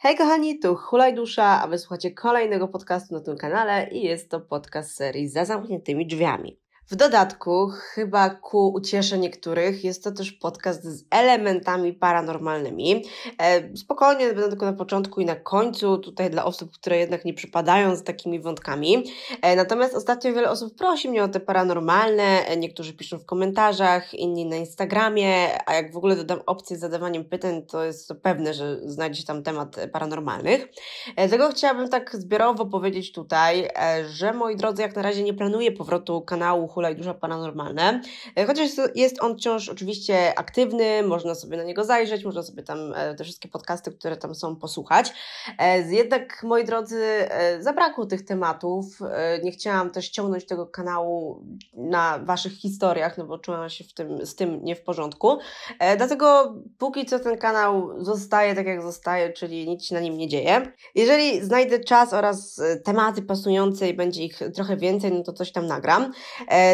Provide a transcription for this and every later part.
Hej kochani, tu Hulaj a wysłuchacie kolejnego podcastu na tym kanale i jest to podcast serii Za zamkniętymi drzwiami. W dodatku, chyba ku uciesze niektórych, jest to też podcast z elementami paranormalnymi. E, spokojnie, będę tylko na początku i na końcu, tutaj dla osób, które jednak nie przypadają z takimi wątkami. E, natomiast ostatnio wiele osób prosi mnie o te paranormalne, e, niektórzy piszą w komentarzach, inni na Instagramie, a jak w ogóle dodam opcję z zadawaniem pytań, to jest to pewne, że znajdzie tam temat paranormalnych. E, tego chciałabym tak zbiorowo powiedzieć tutaj, e, że moi drodzy, jak na razie nie planuję powrotu kanału Dracula i Dużo Paranormalne. E, chociaż jest on wciąż oczywiście aktywny, można sobie na niego zajrzeć, można sobie tam e, te wszystkie podcasty, które tam są, posłuchać. E, jednak, moi drodzy, zabrakło tych tematów. Nie chciałam też ciągnąć tego kanału na Waszych historiach, no bo czułam się w tym, z tym nie w porządku. Dlatego póki co ten kanał zostaje tak, jak zostaje, czyli nic się na nim nie dzieje. Jeżeli znajdę czas oraz tematy pasujące i będzie ich trochę więcej, no to coś tam nagram.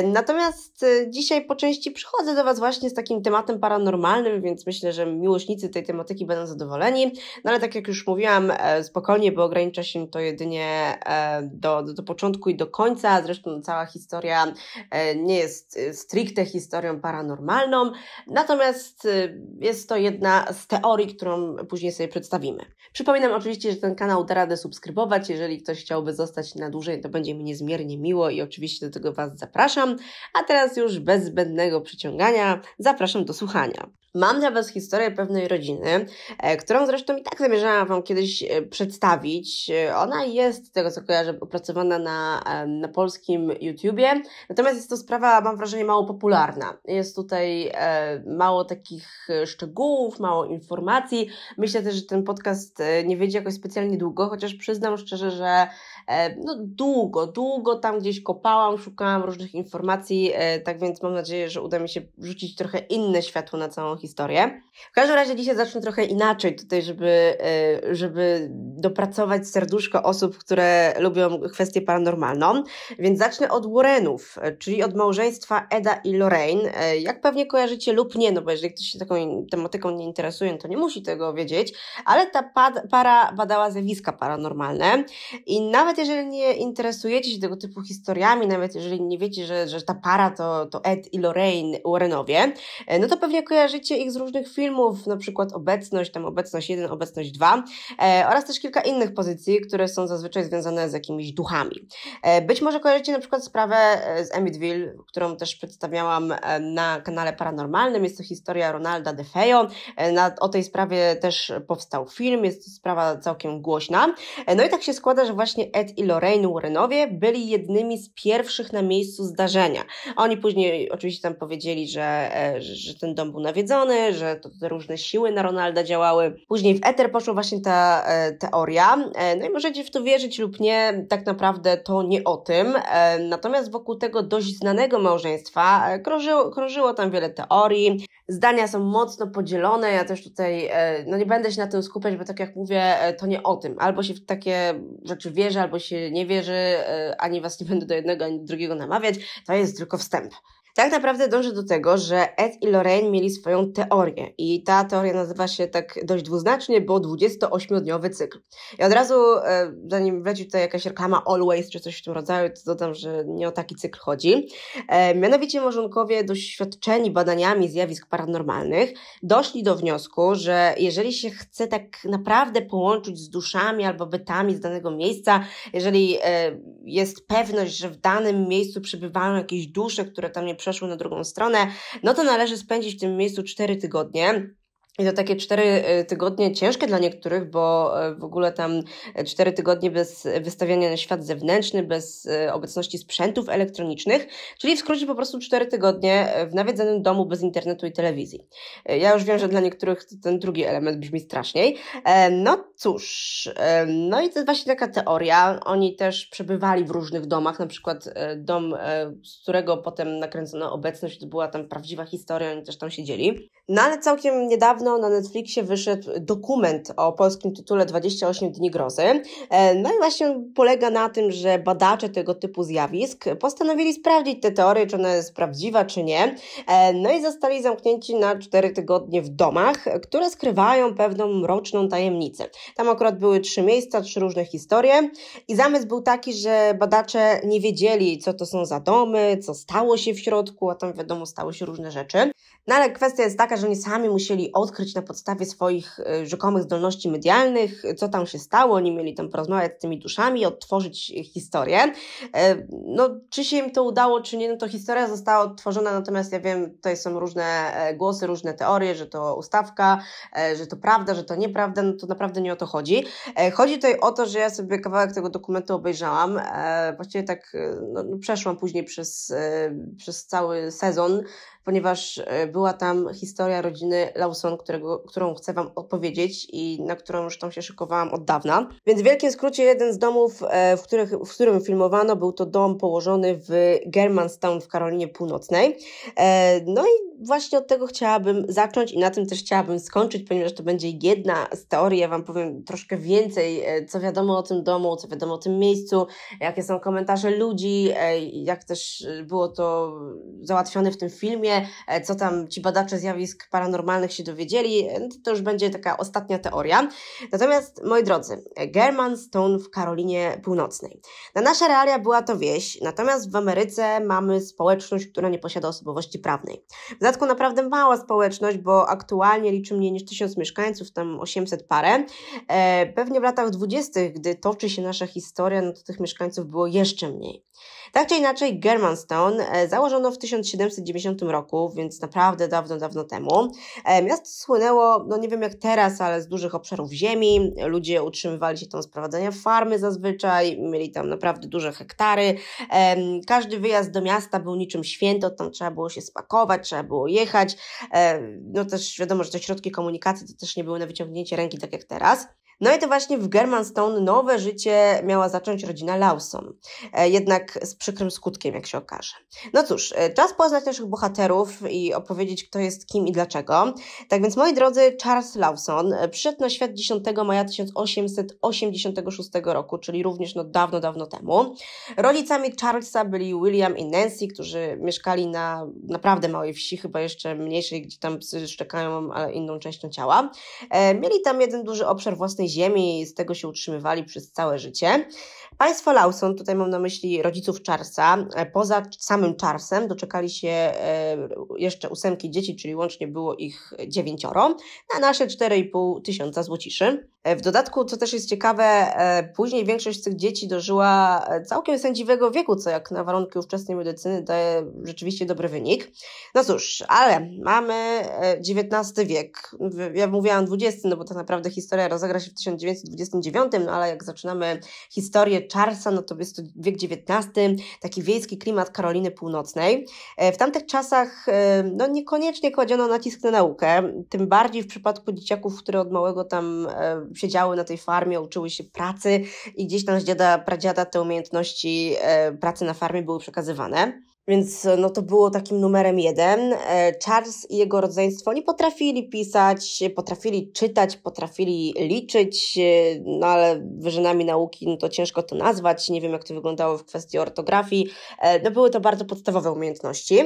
Natomiast y, dzisiaj po części przychodzę do Was właśnie z takim tematem paranormalnym, więc myślę, że miłośnicy tej tematyki będą zadowoleni. No ale tak jak już mówiłam, e, spokojnie, bo ogranicza się to jedynie e, do, do, do początku i do końca. Zresztą cała historia e, nie jest stricte historią paranormalną, natomiast y, jest to jedna z teorii, którą później sobie przedstawimy. Przypominam oczywiście, że ten kanał da radę subskrybować. Jeżeli ktoś chciałby zostać na dłużej, to będzie mi niezmiernie miło i oczywiście do tego Was zapraszam a teraz już bez zbędnego przyciągania zapraszam do słuchania. Mam dla Was historię pewnej rodziny, e, którą zresztą i tak zamierzałam Wam kiedyś e, przedstawić. E, ona jest, z tego co kojarzę, opracowana na, na polskim YouTubie, natomiast jest to sprawa, mam wrażenie, mało popularna. Jest tutaj mało takich szczegółów, mało informacji. Myślę też, że ten podcast nie wyjdzie jakoś specjalnie długo, chociaż przyznam szczerze, że E, no, długo, długo tam gdzieś kopałam, szukałam różnych informacji, e, tak więc mam nadzieję, że uda mi się rzucić trochę inne światło na całą historię. W każdym razie dzisiaj zacznę trochę inaczej tutaj, żeby, e, żeby dopracować serduszko osób, które lubią kwestię paranormalną, więc zacznę od Warrenów, czyli od małżeństwa Eda i Lorraine. Jak pewnie kojarzycie lub nie, no bo jeżeli ktoś się taką tematyką nie interesuje, no to nie musi tego wiedzieć, ale ta para badała zjawiska paranormalne i nawet nawet jeżeli nie interesujecie się tego typu historiami, nawet jeżeli nie wiecie, że, że ta para to, to Ed i Lorraine Warrenowie, e, no to pewnie kojarzycie ich z różnych filmów, na przykład Obecność, tam Obecność 1, Obecność 2 e, oraz też kilka innych pozycji, które są zazwyczaj związane z jakimiś duchami. E, być może kojarzycie na przykład sprawę e, z Amityville, którą też przedstawiałam e, na kanale Paranormalnym, jest to historia Ronalda DeFeo, e, na, o tej sprawie też powstał film, jest to sprawa całkiem głośna. no i tak się składa, że właśnie Ed i Lorraine Warrenowie byli jednymi z pierwszych na miejscu zdarzenia. Oni później oczywiście tam powiedzieli, że, e, że ten dom był nawiedzony, że to te różne siły na Ronalda działały. Później w eter poszła właśnie ta e, teoria. E, no i możecie w to wierzyć lub nie, tak naprawdę to nie o tym. Natomiast wokół tego dość znanego małżeństwa krążyło, krążyło tam wiele teorii. Zdania są mocno podzielone, ja też tutaj e, no nie będę się na tym skupiać, bo tak jak mówię, e, to nie o tym. Albo się w takie rzeczy wierzy, albo się nie wierzy, e, ani was nie będę do jednego, ani do drugiego namawiać. To jest tylko wstęp tak naprawdę dążę do tego, że Ed i Lorraine mieli swoją teorię i ta teoria nazywa się tak dość dwuznacznie, bo 28-dniowy cykl. I od razu, e, zanim wleci tutaj jakaś reklama Always czy coś w tym rodzaju, to dodam, że nie o taki cykl chodzi. E, mianowicie małżonkowie doświadczeni badaniami zjawisk paranormalnych doszli do wniosku, że jeżeli się chce tak naprawdę połączyć z duszami albo bytami z danego miejsca, jeżeli e, jest pewność, że w danym miejscu przebywają jakieś dusze, które tam nie przeszły na drugą stronę, no to należy spędzić w tym miejscu 4 tygodnie. I to takie cztery e, tygodnie ciężkie dla niektórych, bo e, w ogóle tam e, cztery tygodnie bez wystawiania na świat zewnętrzny, bez obecności sprzętów elektronicznych, czyli w skrócie po prostu cztery tygodnie w nawiedzonym domu bez internetu i telewizji. Ja już wiem, że dla niektórych ten drugi element brzmi straszniej. No cóż, no i to jest właśnie taka teoria. Oni też przebywali w różnych domach, na przykład dom, z którego potem nakręcono obecność, to była tam prawdziwa historia, oni też tam siedzieli. No ale całkiem niedawno niedawno na Netflixie wyszedł dokument o polskim tytule 28 Dni Grozy. E, no i właśnie polega na tym, że badacze tego typu zjawisk postanowili sprawdzić tę teorię, czy ona jest prawdziwa, czy nie. E, no i zostali zamknięci na 4 tygodnie w domach, które skrywają pewną mroczną tajemnicę. Tam akurat były trzy miejsca, trzy różne historie i zamysł był taki, że badacze nie wiedzieli, co to są za domy, co stało się w środku, a tam wiadomo, stało się różne rzeczy. No ale kwestia jest taka, że oni sami musieli odkryć na podstawie swoich y, rzekomych zdolności medialnych, co tam się stało, oni mieli tam porozmawiać z tymi duszami, odtworzyć historię. E, no, czy się im to udało, czy nie, no to historia została odtworzona, natomiast ja wiem, tutaj są różne e, głosy, różne teorie, że to ustawka, e, że to prawda, że to nieprawda, no to naprawdę nie o to chodzi. Chodzi tutaj o to, że ja sobie kawałek tego dokumentu obejrzałam, właściwie tak no, przeszłam później przez, przez cały sezon, ponieważ e, była tam historia rodziny Lawson, którego, którą chcę Wam opowiedzieć i na którą już tam się szykowałam od dawna. Więc w wielkim skrócie jeden z domów, e, w, których, w którym filmowano, był to dom położony w Germanstown w Karolinie Północnej. E, no i właśnie od tego chciałabym zacząć i na tym też chciałabym skończyć, ponieważ to będzie jedna z teorii. Ja Wam powiem troszkę więcej, co wiadomo o tym domu, co wiadomo o tym miejscu, jakie są komentarze ludzi, jak też było to załatwione w tym filmie, E, co tam ci badacze zjawisk paranormalnych się dowiedzieli, e, to już będzie taka ostatnia teoria. Natomiast, moi drodzy, Stone w Karolinie Północnej. Na nasze realia była to wieś, natomiast w Ameryce mamy społeczność, która nie posiada osobowości prawnej. W dodatku naprawdę mała społeczność, bo aktualnie liczy mniej niż 1000 mieszkańców, tam 800 parę. E, pewnie w latach 20., gdy toczy się nasza historia, no to tych mieszkańców było jeszcze mniej. Tak czy inaczej, Germanstone e, założono w 1790 roku, więc naprawdę dawno, dawno temu. E, miasto słynęło, no nie wiem jak teraz, ale z dużych obszarów ziemi. Ludzie utrzymywali się tam z prowadzenia farmy zazwyczaj, mieli tam naprawdę duże hektary. E, każdy wyjazd do miasta był niczym święto, tam trzeba było się spakować, trzeba było jechać. No też wiadomo, że te środki komunikacji to też nie były na wyciągnięcie ręki, tak jak teraz. No i to właśnie w Germanstone nowe życie miała zacząć rodzina Lawson, e, jednak z przykrym skutkiem, jak się okaże. No cóż, e, czas poznać naszych bohaterów i opowiedzieć, kto jest kim i dlaczego. Tak więc, moi drodzy, Charles Lawson przyszedł na świat 10 maja 1886 roku, czyli również no dawno, dawno temu. Rodzicami Charlesa byli William i Nancy, którzy mieszkali na naprawdę małej wsi, chyba jeszcze mniejszej, gdzie tam psy szczekają, ale inną częścią ciała. E, mieli tam jeden duży obszar własnej ziemi i z tego się utrzymywali przez całe życie. Państwo Lawson, tutaj mam na myśli rodziców Charlesa, e, poza samym Charlesem doczekali się e, jeszcze ósemki dzieci, czyli łącznie było ich dziewięcioro, na nasze 4,5 tysiąca złociszy. E, w dodatku, co też jest ciekawe, później większość z tych dzieci dożyła całkiem sędziwego wieku, co jak na warunki ówczesnej medycyny daje rzeczywiście dobry wynik. No cóż, ale mamy XIX wiek. Ja mówiłam XX, no bo tak naprawdę historia rozegra się w 1929, no ale jak zaczynamy historię Czarsa, no to jest to wiek XIX, taki wiejski klimat Karoliny Północnej. E, w tamtych czasach e, no, niekoniecznie kładziono nacisk na naukę, tym bardziej w przypadku dzieciaków, które od małego tam e, siedziały na tej farmie, uczyły się pracy i gdzieś tam z dziada, pradziada te umiejętności pracy na farmie były przekazywane. Więc e, no to było takim numerem jeden. E, Charles i jego rodzeństwo, nie potrafili pisać, potrafili czytać, potrafili liczyć, e, no ale wyżynami nauki, no to ciężko to nazwać, nie wiem jak to wyglądało w kwestii ortografii. No były to bardzo podstawowe umiejętności.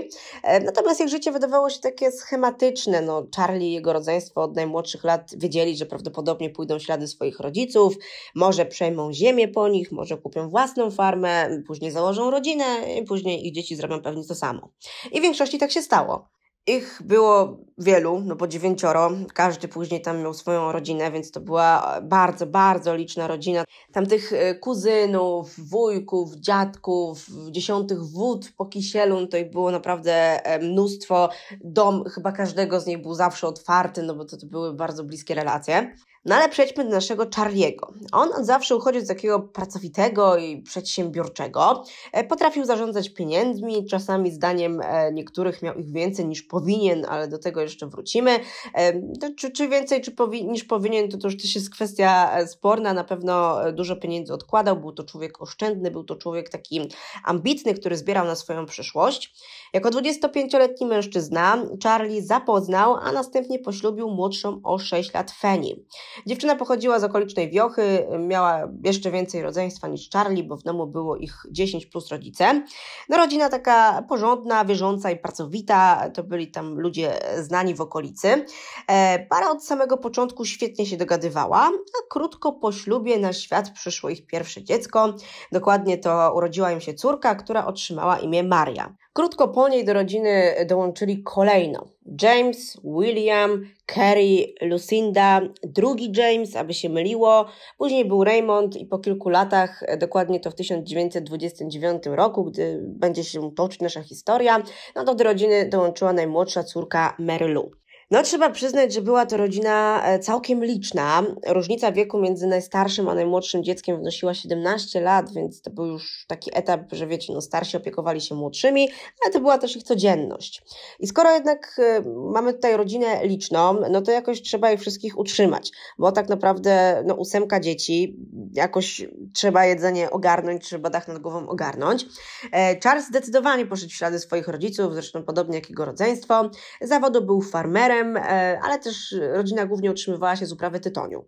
Natomiast ich życie wydawało się takie schematyczne, no Charlie i jego rodzeństwo od najmłodszych lat wiedzieli, że prawdopodobnie pójdą ślady swoich rodziców, może przejmą ziemię po nich, może kupią własną farmę, później założą rodzinę, później ich dzieci zrobią robią pewnie to samo. I w większości tak się stało. Ich było wielu, no bo dziewięcioro, każdy później tam miał swoją rodzinę, więc to była bardzo, bardzo liczna rodzina. Tam tych e, kuzynów, wujków, dziadków, dziesiątych wód po kisielu, no to ich było naprawdę e, mnóstwo. Dom chyba każdego z nich był zawsze otwarty, no bo to, to były bardzo bliskie relacje. No ale przejdźmy do naszego Charliego. On od zawsze uchodził z takiego pracowitego i przedsiębiorczego. E, potrafił zarządzać pieniędzmi, czasami zdaniem e, niektórych miał ich więcej niż powinien, ale do tego jeszcze wrócimy. E, czy, czy więcej czy powi niż powinien, to, to już też jest kwestia sporna. Na pewno dużo pieniędzy odkładał, był to człowiek oszczędny, był to człowiek taki ambitny, który zbierał na swoją przyszłość. Jako 25-letni mężczyzna Charlie zapoznał, a następnie poślubił młodszą o 6 lat Feni. Dziewczyna pochodziła z okolicznej Wiochy, miała jeszcze więcej rodzeństwa niż Charlie, bo w domu było ich 10 plus rodzice. No rodzina taka porządna, wierząca i pracowita, to byli tam ludzie znani w okolicy. E, para od samego początku świetnie się dogadywała, a krótko po ślubie na świat przyszło ich pierwsze dziecko. Dokładnie to urodziła im się córka, która otrzymała imię Maria. Krótko po niej do rodziny dołączyli kolejno James, William, Carrie, Lucinda, drugi James, aby się myliło, później był Raymond i po kilku latach, dokładnie to w 1929 roku, gdy będzie się toczyć nasza historia, no do rodziny dołączyła najmłodsza córka Mary Lou. No trzeba przyznać, że była to rodzina e, całkiem liczna. Różnica wieku między najstarszym a najmłodszym dzieckiem wynosiła 17 lat, więc to był już taki etap, że wiecie, no starsi opiekowali się młodszymi, ale to była też ich codzienność. I skoro jednak e, mamy tutaj rodzinę liczną, no to jakoś trzeba ich wszystkich utrzymać, bo tak naprawdę no ósemka dzieci, jakoś trzeba jedzenie ogarnąć, trzeba dach nad głową ogarnąć. E, Charles zdecydowanie poszedł w ślady swoich rodziców, zresztą podobnie jak jego rodzeństwo. Zawodu był farmerem, E, ale też rodzina głównie utrzymywała się z uprawy tytoniu.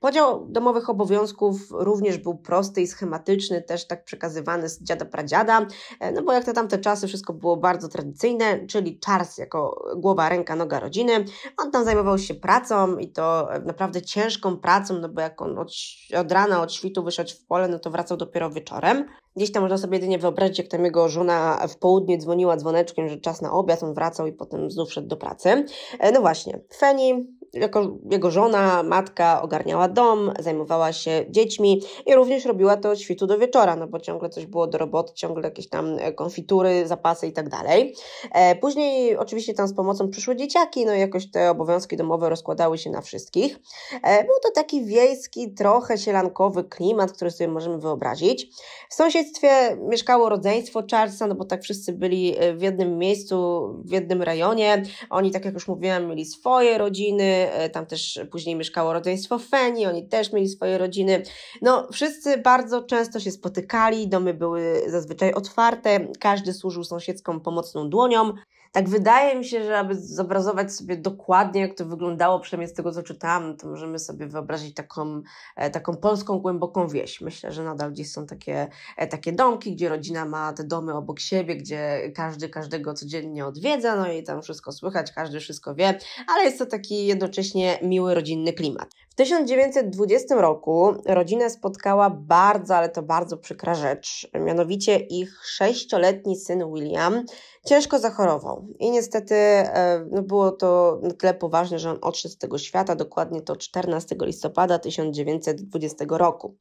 Podział domowych obowiązków również był prosty i schematyczny, też tak przekazywany z dziada pradziada, e, no bo jak te tamte czasy wszystko było bardzo tradycyjne, czyli czarz jako głowa, ręka, noga rodziny, on tam zajmował się pracą i to e, naprawdę ciężką pracą, no bo jak on od, od rana, od świtu wyszedł w pole, no to wracał dopiero wieczorem. Gdzieś tam można sobie jedynie wyobrazić, jak tam jego żona w południe dzwoniła dzwoneczkiem, że czas na obiad, on wracał i potem znów szedł do pracy. E, no właśnie, Feni jako jego żona, matka ogarniała dom, zajmowała się dziećmi i również robiła to od świtu do wieczora, no bo ciągle coś było do roboty, ciągle jakieś tam e, konfitury, zapasy i tak dalej. E, później oczywiście tam z pomocą przyszły dzieciaki, no i jakoś te obowiązki domowe rozkładały się na wszystkich. E, był to taki wiejski, trochę sielankowy klimat, który sobie możemy wyobrazić. W sąsiedztwie mieszkało rodzeństwo Charlesa, no bo tak wszyscy byli w jednym miejscu, w jednym rejonie. Oni, tak jak już mówiłem mieli swoje rodziny, E, tam też później mieszkało rodzeństwo Feni, oni też mieli swoje rodziny. No, wszyscy bardzo często się spotykali, domy były zazwyczaj otwarte, każdy służył sąsiedzką pomocną dłonią. Tak wydaje mi się, że aby zobrazować sobie dokładnie, jak to wyglądało, przynajmniej z tego, co czytałam, to możemy sobie wyobrazić taką, e, taką polską głęboką wieś. Myślę, że nadal gdzieś są takie, e, takie domki, gdzie rodzina ma te domy obok siebie, gdzie każdy każdego codziennie odwiedza, no i tam wszystko słychać, każdy wszystko wie, ale jest to taki jednocześnie miły rodzinny klimat. 1920 roku rodzinę spotkała bardzo, ale to bardzo przykra rzecz. Mianowicie ich sześcioletni syn William ciężko zachorował. I niestety e, no było to na tyle poważne, że on odszedł z tego świata, dokładnie to 14 listopada 1920 roku.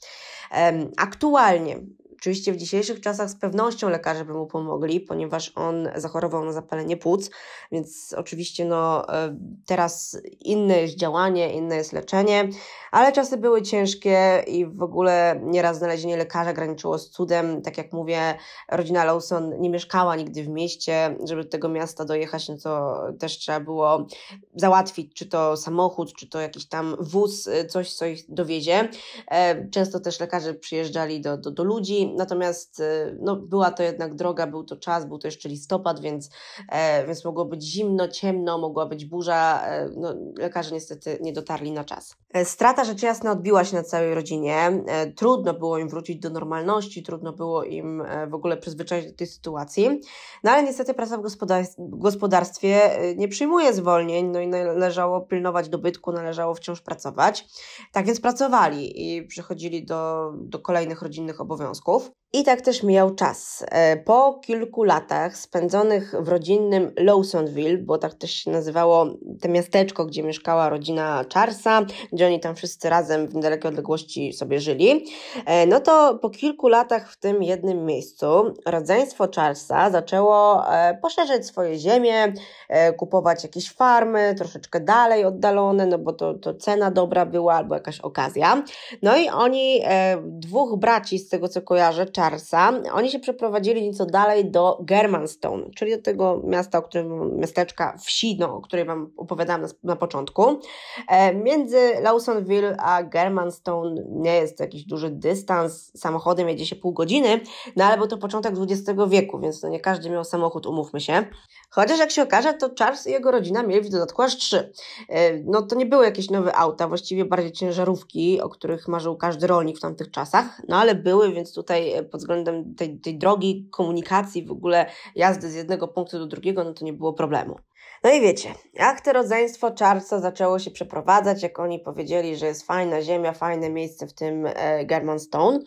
Aktualnie Oczywiście w dzisiejszych czasach z pewnością lekarze by mu pomogli, ponieważ on zachorował na zapalenie płuc, więc oczywiście no, e, teraz inne jest działanie, inne jest leczenie, ale czasy były ciężkie i w ogóle nieraz znalezienie lekarza graniczyło z cudem. Tak jak mówię, rodzina Lawson nie mieszkała nigdy w mieście, żeby do tego miasta dojechać, no to też trzeba było załatwić, czy to samochód, czy to jakiś tam wóz, e, coś, co ich dowiezie. E, często też lekarze przyjeżdżali do, do, do ludzi, natomiast y, no, była to jednak droga, był to czas, był to jeszcze listopad, więc, e, więc mogło być zimno, ciemno, mogła być burza. E, no, lekarze niestety nie dotarli na czas. E, strata rzecz jasna odbiła się na całej rodzinie. Trudno było im wrócić do normalności, trudno było im w ogóle przyzwyczaić do tej sytuacji. No ale niestety praca w gospodarstwie nie przyjmuje zwolnień, no i należało pilnować dobytku, należało wciąż pracować. Tak więc pracowali i przychodzili do, do kolejnych rodzinnych obowiązków. I tak też mijał czas. E, po kilku latach spędzonych w rodzinnym Lawsonville, bo tak też się nazywało to miasteczko, gdzie mieszkała rodzina Charlesa, gdzie oni tam wszyscy razem w dalekiej odległości sobie żyli, e, no to po kilku latach w tym jednym miejscu rodzeństwo Charlesa zaczęło e, poszerzać swoje ziemie, kupować jakieś farmy troszeczkę dalej oddalone, no bo to, to cena dobra była albo jakaś okazja. No i oni, dwóch braci z tego co kojarzę, że Charlesa, oni się przeprowadzili nieco dalej do Germanstone, czyli do tego miasta, o którym, miasteczka wsi, no, o której Wam opowiadałam na, na początku. E, między Lawsonville a Germanstone nie jest jakiś duży dystans, samochodem jedzie się pół godziny, no ale był to początek XX wieku, więc no nie każdy miał samochód, umówmy się. Chociaż jak się okaże, to Charles i jego rodzina mieli w dodatku aż trzy. E, no to nie były jakieś nowe auta, właściwie bardziej ciężarówki, o których marzył każdy rolnik w tamtych czasach, no ale były, więc tutaj tutaj e, pod względem tej, tej drogi komunikacji, w ogóle jazdy z jednego punktu do drugiego, no to nie było problemu. No i wiecie, jak to rodzeństwo Charlesa zaczęło się przeprowadzać, jak oni powiedzieli, że jest fajna ziemia, fajne miejsce w tym e, Stone,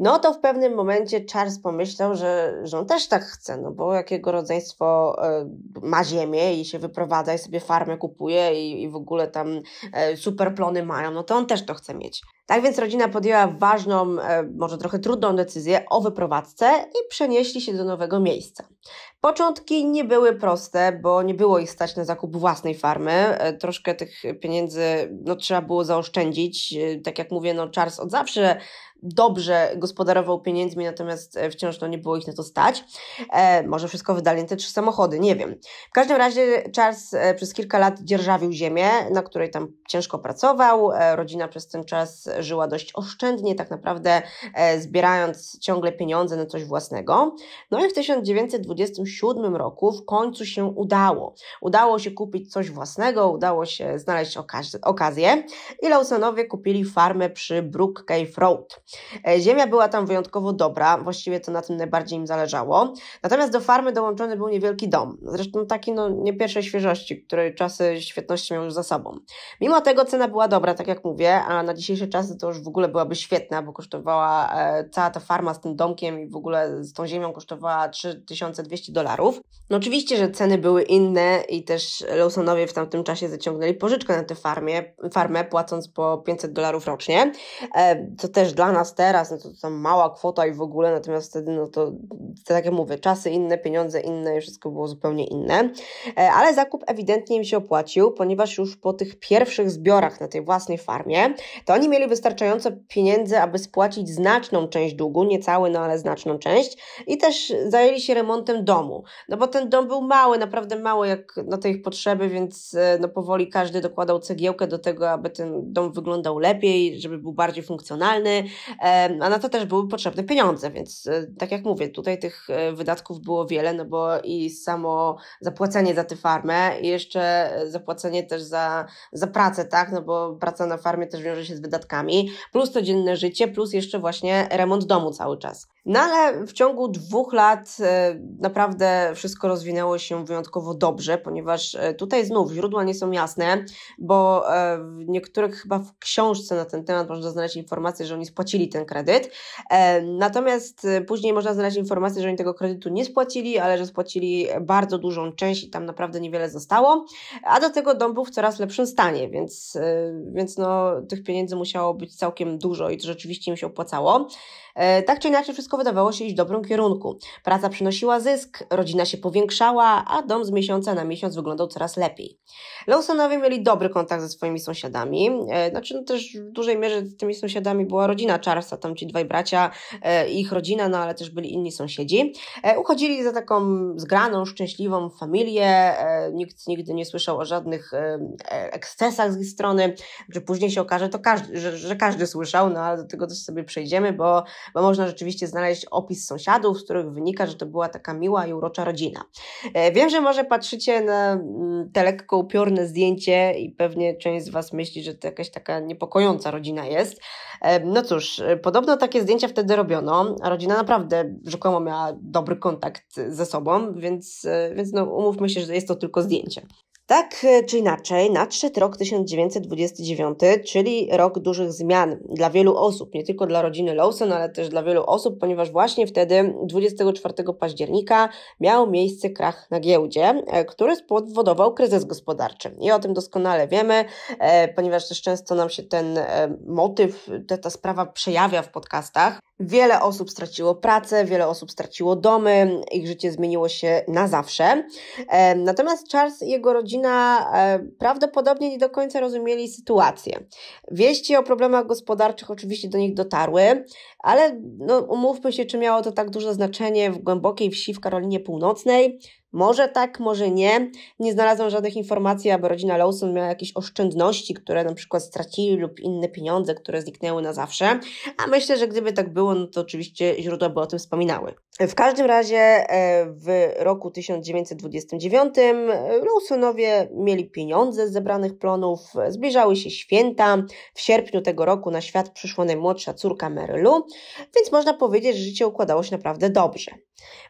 no to w pewnym momencie Charles pomyślał, że, że on też tak chce, no bo jakiego rodzeństwo e, ma ziemię i się wyprowadza i sobie farmę kupuje i, i w ogóle tam e, super plony mają, no to on też to chce mieć. Tak więc rodzina podjęła ważną, e, może trochę trudną decyzję o wyprowadzce i przenieśli się do nowego miejsca. Początki nie były proste, bo nie było ich stać na zakup własnej farmy. E, troszkę tych pieniędzy no, trzeba było zaoszczędzić. E, tak jak mówię, no, Charles od zawsze dobrze gospodarował pieniędzmi, natomiast e, wciąż no, nie było ich na to stać. E, może wszystko wydali te trzy samochody, nie wiem. W każdym razie Charles e, przez kilka lat dzierżawił ziemię, na której tam ciężko pracował. E, rodzina przez ten czas żyła dość oszczędnie, tak naprawdę e, zbierając ciągle pieniądze na coś własnego. No i w 1927 roku w końcu się udało. Udało się kupić coś własnego, udało się znaleźć okaz okazję i Lawsonowie kupili farmę przy Brook Cave Road. E, ziemia była tam wyjątkowo dobra, właściwie to na tym najbardziej im zależało. Natomiast do farmy dołączony był niewielki dom, zresztą taki no nie pierwszej świeżości, której czasy świetności miał już za sobą. Mimo tego cena była dobra, tak jak mówię, a na dzisiejsze czasy to już w ogóle byłaby świetna, bo kosztowała e, cała ta farma z tym domkiem i w ogóle z tą ziemią kosztowała 3200 dolarów. No oczywiście, że ceny były inne i też Lawsonowie w tamtym czasie zaciągnęli pożyczkę na tę farmie, farmę, płacąc po 500 dolarów rocznie. E, też dla nas nas teraz, no to, to tam mała kwota i w ogóle, natomiast wtedy, no to tak jak mówię, czasy inne, pieniądze inne i wszystko było zupełnie inne. E, ale zakup ewidentnie im się opłacił, ponieważ już po tych pierwszych zbiorach na tej własnej farmie, to oni mieli wystarczająco pieniędzy, aby spłacić znaczną część długu, nie cały, no ale znaczną część i też zajęli się remontem domu, no bo ten dom był mały, naprawdę mały jak na te ich potrzeby, więc e, no powoli każdy dokładał cegiełkę do tego, aby ten dom wyglądał lepiej, żeby był bardziej funkcjonalny, a na to też były potrzebne pieniądze, więc e, tak jak mówię, tutaj tych e, wydatków było wiele, no bo i samo zapłacenie za tę farmę i jeszcze e, zapłacenie też za, za pracę, tak, no bo praca na farmie też wiąże się z wydatkami, plus codzienne życie, plus jeszcze właśnie remont domu cały czas. No ale w ciągu dwóch lat naprawdę wszystko rozwinęło się wyjątkowo dobrze, ponieważ tutaj znów źródła nie są jasne, bo w niektórych chyba w książce na ten temat można znaleźć informację, że oni spłacili spłacili ten kredyt. E, natomiast e, później można znaleźć informację, że oni tego kredytu nie spłacili, ale że spłacili bardzo dużą część i tam naprawdę niewiele zostało. A do tego dom był w coraz lepszym stanie, więc, e, więc no, tych pieniędzy musiało być całkiem dużo i to rzeczywiście im się opłacało. Tak czy inaczej, wszystko wydawało się iść w dobrym kierunku. Praca przynosiła zysk, rodzina się powiększała, a dom z miesiąca na miesiąc wyglądał coraz lepiej. Lawsonowie mieli dobry kontakt ze swoimi sąsiadami, znaczy no też w dużej mierze z tymi sąsiadami była rodzina Charlesa, tam ci dwaj bracia, e, ich rodzina, no ale też byli inni sąsiedzi. E, uchodzili za taką zgraną, szczęśliwą familię, e, nikt nigdy nie słyszał o żadnych ekscesach z ich strony, że później się okaże, to każdy, że, że każdy słyszał, no ale do tego też sobie przejdziemy, bo, bo można rzeczywiście znaleźć opis sąsiadów, z których wynika, że to była taka miła i urocza rodzina. Wiem, że może patrzycie na mm, te lekko upiorne zdjęcie i pewnie część z Was myśli, że to jakaś taka niepokojąca rodzina jest. No cóż, Y, podobno takie zdjęcia wtedy robiono, a rodzina naprawdę rzekomo miała dobry kontakt ze sobą, więc, y, więc no, umówmy się, że jest to tylko zdjęcie. Tak e, czy inaczej, nadszedł rok 1929, czyli rok dużych zmian dla wielu osób, nie tylko dla rodziny Lawson, ale też dla wielu osób, ponieważ właśnie wtedy, 24 października, miał miejsce krach na giełdzie, e, który spowodował kryzys gospodarczy. I o tym doskonale wiemy, e, ponieważ też często nam się ten motyw, ta, ta sprawa przejawia w podcastach. Wiele osób straciło pracę, wiele osób straciło domy, ich życie zmieniło się na zawsze. E, natomiast Charles i jego rodzina e, prawdopodobnie nie do końca rozumieli sytuację. Wieści o problemach gospodarczych oczywiście do nich dotarły, ale no, umówmy się, czy miało to tak duże znaczenie w głębokiej wsi w Karolinie Północnej, może tak, może nie. Nie znalazłam żadnych informacji, aby rodzina Lawson miała jakieś oszczędności, które na przykład stracili lub inne pieniądze, które zniknęły na zawsze. A myślę, że gdyby tak było, no to oczywiście źródła by o tym wspominały. W każdym razie e, w roku 1929 e, Lawsonowie mieli pieniądze z zebranych plonów, zbliżały się święta. W sierpniu tego roku na świat przyszła najmłodsza córka Marylu, więc można powiedzieć, że życie układało się naprawdę dobrze.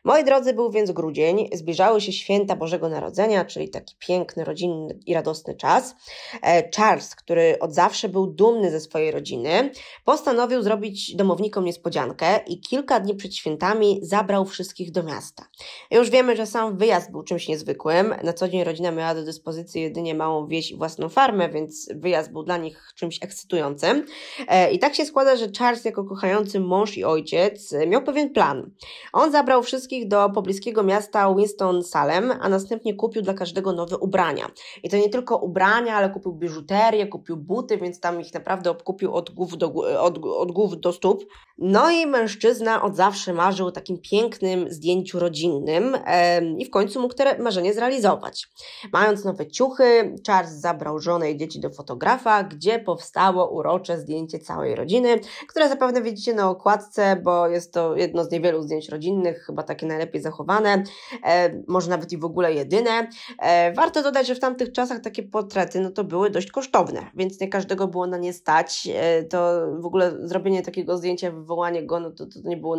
Moi drodzy, był więc grudzień, zbliżały zbliżały się święta Bożego Narodzenia, czyli taki piękny, rodzinny i radosny czas, e, Charles, który od zawsze był dumny ze swojej rodziny, postanowił zrobić domownikom niespodziankę i kilka dni przed świętami zabrał wszystkich do miasta. Już wiemy, że sam wyjazd był czymś niezwykłym. Na co dzień rodzina miała do dyspozycji jedynie małą wieś i własną farmę, więc wyjazd był dla nich czymś ekscytującym. E, I tak się składa, że Charles, jako kochający mąż i ojciec, miał pewien plan. On zabrał wszystkich do pobliskiego miasta Winston Salem, a następnie kupił dla każdego nowe ubrania. I to nie tylko ubrania, ale kupił biżuterię, kupił buty, więc tam ich naprawdę obkupił od głów do, od, od głów do stóp. No i mężczyzna od zawsze marzył o takim pięknym zdjęciu rodzinnym e, i w końcu mógł to marzenie zrealizować. Mając nowe ciuchy, Charles zabrał żonę i dzieci do fotografa, gdzie powstało urocze zdjęcie całej rodziny, które zapewne widzicie na okładce, bo jest to jedno z niewielu zdjęć rodzinnych, chyba takie najlepiej zachowane. E, może nawet i w ogóle jedyne. E, warto dodać, że w tamtych czasach takie portrety no to były dość kosztowne, więc nie każdego było na nie stać. E, to w ogóle zrobienie takiego zdjęcia, wywołanie go, no to, to nie było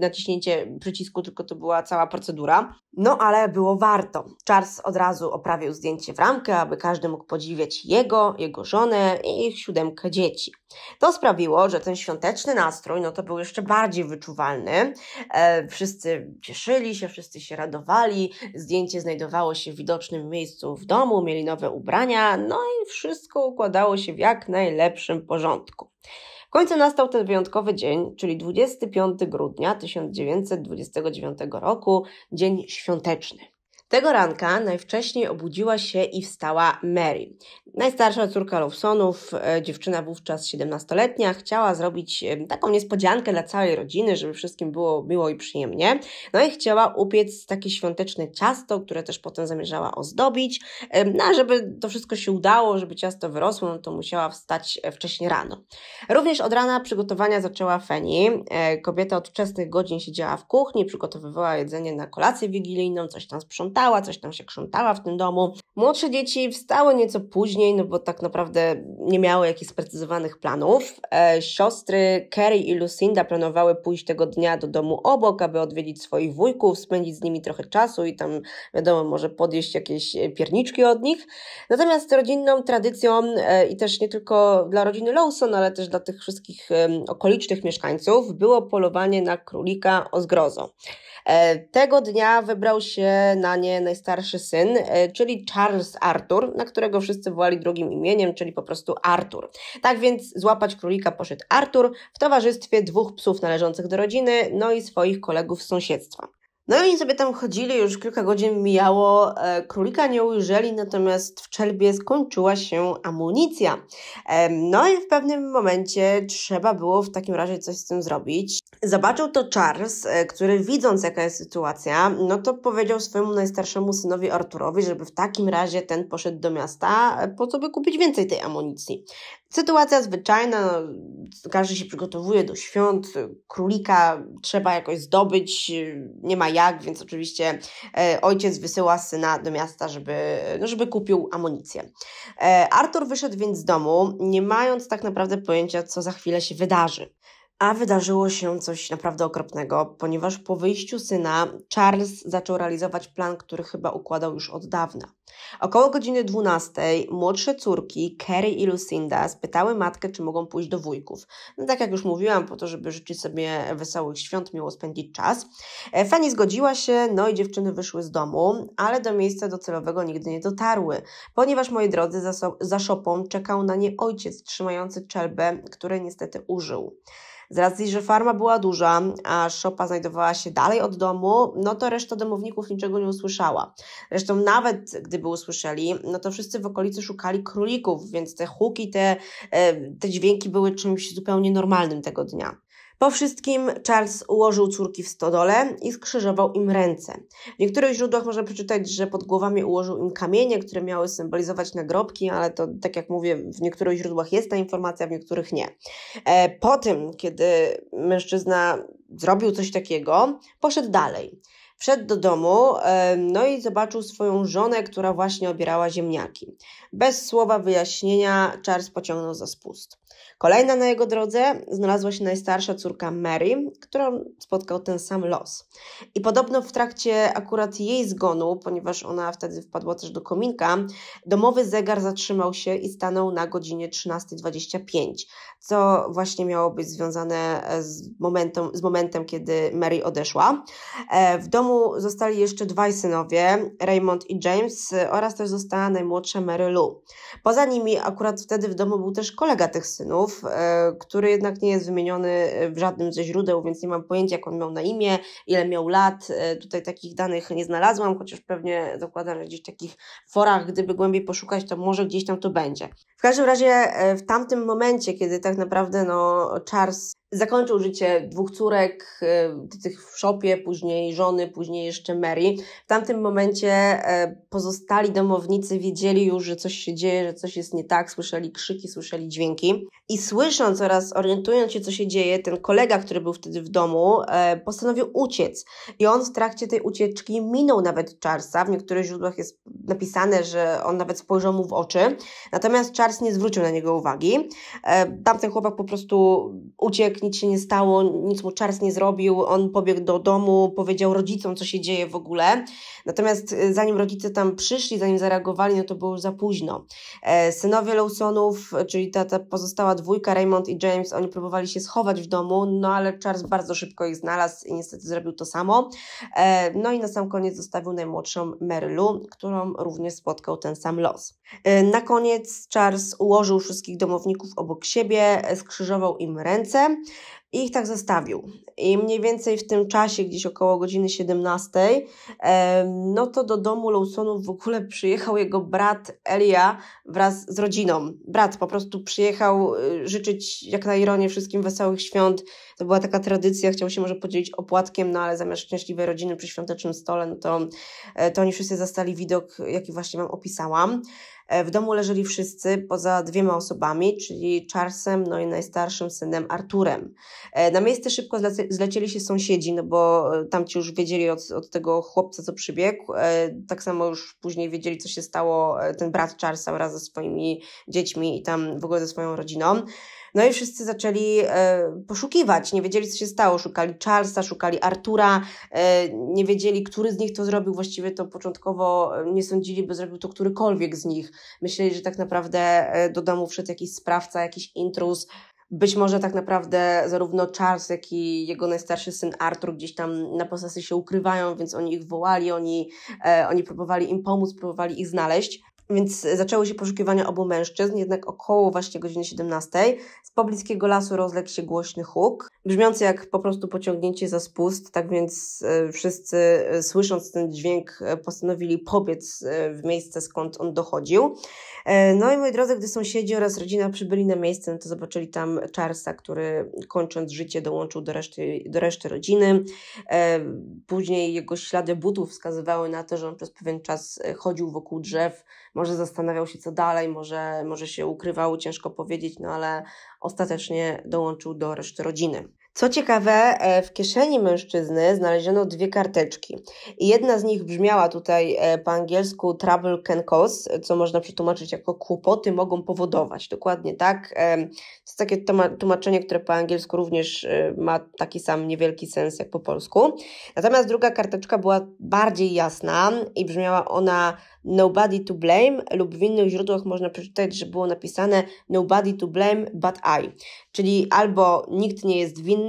naciśnięcie przycisku, tylko to była cała procedura. No ale było warto. Charles od razu oprawił zdjęcie w ramkę, aby każdy mógł podziwiać jego, jego żonę i ich siódemkę dzieci. To sprawiło, że ten świąteczny nastrój, no to był jeszcze bardziej wyczuwalny. E, wszyscy cieszyli się, wszyscy się radowali, zdjęcie znajdowało się w widocznym miejscu w domu, mieli nowe ubrania, no i wszystko układało się w jak najlepszym porządku. W końcu nastał ten wyjątkowy dzień, czyli 25 grudnia 1929 roku, dzień świąteczny. Tego ranka najwcześniej obudziła się i wstała Mary. Najstarsza córka Lawsonów, e, dziewczyna wówczas 17-letnia, chciała zrobić e, taką niespodziankę dla całej rodziny, żeby wszystkim było miło i przyjemnie. No i chciała upiec takie świąteczne ciasto, które też potem zamierzała ozdobić. E, no a żeby to wszystko się udało, żeby ciasto wyrosło, no to musiała wstać wcześniej rano. Również od rana przygotowania zaczęła Feni. Kobieta od wczesnych godzin siedziała w kuchni, przygotowywała jedzenie na kolację wigilijną, coś tam sprzątała krzątała, coś tam się krzątała w tym domu. Młodsze dzieci wstały nieco później, no bo tak naprawdę nie miały jakichś sprecyzowanych planów. E, siostry Kerry i Lucinda planowały pójść tego dnia do domu obok, aby odwiedzić swoich wujków, spędzić z nimi trochę czasu i tam, wiadomo, może podjeść jakieś e, pierniczki od nich. Natomiast rodzinną tradycją e, i też nie tylko dla rodziny Lawson, ale też dla tych wszystkich okolicznych mieszkańców było polowanie na królika o zgrozo. E, tego dnia wybrał się na nie najstarszy syn, e, czyli Charles Arthur, na którego wszyscy wołali drugim imieniem, czyli po prostu Arthur. Tak więc złapać królika poszedł Arthur w towarzystwie dwóch psów należących do rodziny, no i swoich kolegów z sąsiedztwa. No i oni sobie tam chodzili, już kilka godzin mijało, e, królika nie ujrzeli, natomiast w czelbie skończyła się amunicja. No i w pewnym momencie trzeba było w takim razie coś z tym zrobić. Zobaczył to Charles, e, który widząc jaka jest sytuacja, no to powiedział swojemu najstarszemu synowi Arturowi, żeby w takim razie ten poszedł do miasta e, po to, by kupić więcej tej amunicji. Sytuacja zwyczajna, no, każdy się przygotowuje do świąt, królika trzeba jakoś zdobyć, nie ma jak, więc oczywiście e, ojciec wysyła syna do miasta, żeby, no, żeby kupił amunicję. E, Artur wyszedł więc z domu, nie mając tak naprawdę pojęcia, co za chwilę się wydarzy. A wydarzyło się coś naprawdę okropnego, ponieważ po wyjściu syna Charles zaczął realizować plan, który chyba układał już od dawna. Około godziny 12 młodsze córki Kerry i Lucinda spytały matkę, czy mogą pójść do wujków. No, tak jak już mówiłam, po to, żeby życzyć sobie wesołych świąt, miło spędzić czas. E, Fanny zgodziła się, no i dziewczyny wyszły z domu, ale do miejsca docelowego nigdy nie dotarły, ponieważ moi drodzy za, so za szopą czekał na nie ojciec trzymający czelbę, której niestety użył. Z racji, że farma była duża, a szopa znajdowała się dalej od domu, no to reszta domowników niczego nie usłyszała. Zresztą nawet gdyby usłyszeli, no to wszyscy w okolicy szukali królików, więc te huki, te, e, te dźwięki były czymś zupełnie normalnym tego dnia. Po wszystkim Charles ułożył córki w stodole i skrzyżował im ręce. W niektórych źródłach można przeczytać, że pod głowami ułożył im kamienie, które miały symbolizować nagrobki, ale to tak jak mówię, w niektórych źródłach jest ta informacja, w niektórych nie. E, po tym, kiedy mężczyzna zrobił coś takiego, poszedł dalej. Wszedł do domu, e, no i zobaczył swoją żonę, która właśnie obierała ziemniaki. Bez słowa wyjaśnienia Charles pociągnął za spust. Kolejna na jego drodze znalazła się najstarsza córka Mary, którą spotkał ten sam los. I podobno w trakcie akurat jej zgonu, ponieważ ona wtedy wpadła też do kominka, domowy zegar zatrzymał się i stanął na godzinie 13.25, co właśnie miało być związane e, z momentem, z momentem kiedy Mary odeszła. E, w domu zostali jeszcze dwaj synowie, Raymond i James, e, oraz też została najmłodsza Mary Lou. Poza nimi akurat wtedy w domu był też kolega tych synów, Polaków, e, który jednak nie jest wymieniony e, w żadnym ze źródeł, więc nie mam pojęcia, jak on miał na imię, ile miał lat. E, tutaj takich danych nie znalazłam, chociaż pewnie zakładam, że gdzieś w takich forach, gdyby głębiej poszukać, to może gdzieś tam to będzie. W każdym razie w tamtym momencie, kiedy tak naprawdę no, Charles Zakończył życie dwóch córek, y, tych w szopie, później żony, później jeszcze Mary. W tamtym momencie e, pozostali domownicy wiedzieli już, że coś się dzieje, że coś jest nie tak, słyszeli krzyki, słyszeli dźwięki. I słysząc oraz orientując się, co się dzieje, ten kolega, który był wtedy w domu, e, postanowił uciec. I on w trakcie tej ucieczki minął nawet Charlesa. W niektórych źródłach jest napisane, że on nawet spojrzał mu w oczy. Natomiast Charles nie zwrócił na niego uwagi. E, tamten chłopak po prostu uciekł, nic się nie stało, nic mu Charles nie zrobił, on pobiegł do domu, powiedział rodzicom, co się dzieje w ogóle. Natomiast e, zanim rodzice tam przyszli, zanim zareagowali, no to było już za późno. E, synowie Lawsonów, czyli ta, ta pozostała dwójka, Raymond i James, oni próbowali się schować w domu, no ale Charles bardzo szybko ich znalazł i niestety zrobił to samo. E, no i na sam koniec zostawił najmłodszą Merylu, którą również spotkał ten sam los. Na koniec Charles ułożył wszystkich domowników obok siebie, skrzyżował im ręce i ich tak zostawił. I mniej więcej w tym czasie, gdzieś około godziny 17, no to do domu Lawsonów w ogóle przyjechał jego brat Elia wraz z rodziną. Brat po prostu przyjechał y, życzyć, jak na ironię, wszystkim wesołych świąt. To była taka tradycja, chciał się może podzielić opłatkiem, no ale zamiast szczęśliwej rodziny przy świątecznym stole, no to, e, to oni wszyscy zastali widok, jaki właśnie Wam opisałam. E, w domu leżeli wszyscy poza dwiema osobami, czyli Charlesem, no i najstarszym synem Arturem. E, na miejsce szybko zlecieli się sąsiedzi, no bo e, tamci już wiedzieli od, od tego chłopca, co przybiegł. Tak samo już później wiedzieli, co się stało ten brat Charlesa wraz ze swoimi dziećmi i tam w ogóle ze swoją rodziną. No i wszyscy zaczęli e, poszukiwać, nie wiedzieli co się stało, szukali Charlesa, szukali Artura, e, nie wiedzieli, który z nich to zrobił, właściwie to początkowo e, nie sądzili, by zrobił to którykolwiek z nich. Myśleli, że tak naprawdę do domu wszedł jakiś sprawca, jakiś intruz, być może tak naprawdę zarówno Charles, jak i jego najstarszy syn Arthur gdzieś tam na posesji się ukrywają, więc oni ich wołali, oni, e, oni próbowali im pomóc, próbowali ich znaleźć. Więc zaczęły się poszukiwania obu mężczyzn, jednak około właśnie godziny 17 z pobliskiego lasu rozległ się głośny huk, brzmiący jak po prostu pociągnięcie za spust, tak więc e, wszyscy e, słysząc ten dźwięk e, postanowili pobiec w miejsce skąd on dochodził. No i moi drodzy, gdy sąsiedzi oraz rodzina przybyli na miejsce, no to zobaczyli tam Charlesa, który kończąc życie dołączył do reszty, do reszty rodziny. Później jego ślady butów wskazywały na to, że on przez pewien czas chodził wokół drzew, może zastanawiał się co dalej, może, może się ukrywał, ciężko powiedzieć, no ale ostatecznie dołączył do reszty rodziny. Co ciekawe, e, w kieszeni mężczyzny znaleziono dwie karteczki. Jedna z nich brzmiała tutaj e, po angielsku trouble can cause, co można przetłumaczyć jako kłopoty mogą powodować. Dokładnie tak. E, to jest takie tłumaczenie, które po angielsku również ma taki sam niewielki sens jak po polsku. Natomiast druga karteczka była bardziej jasna i brzmiała ona nobody to blame lub w innych źródłach można przeczytać, że było napisane nobody to blame but I. Czyli albo nikt nie jest winny,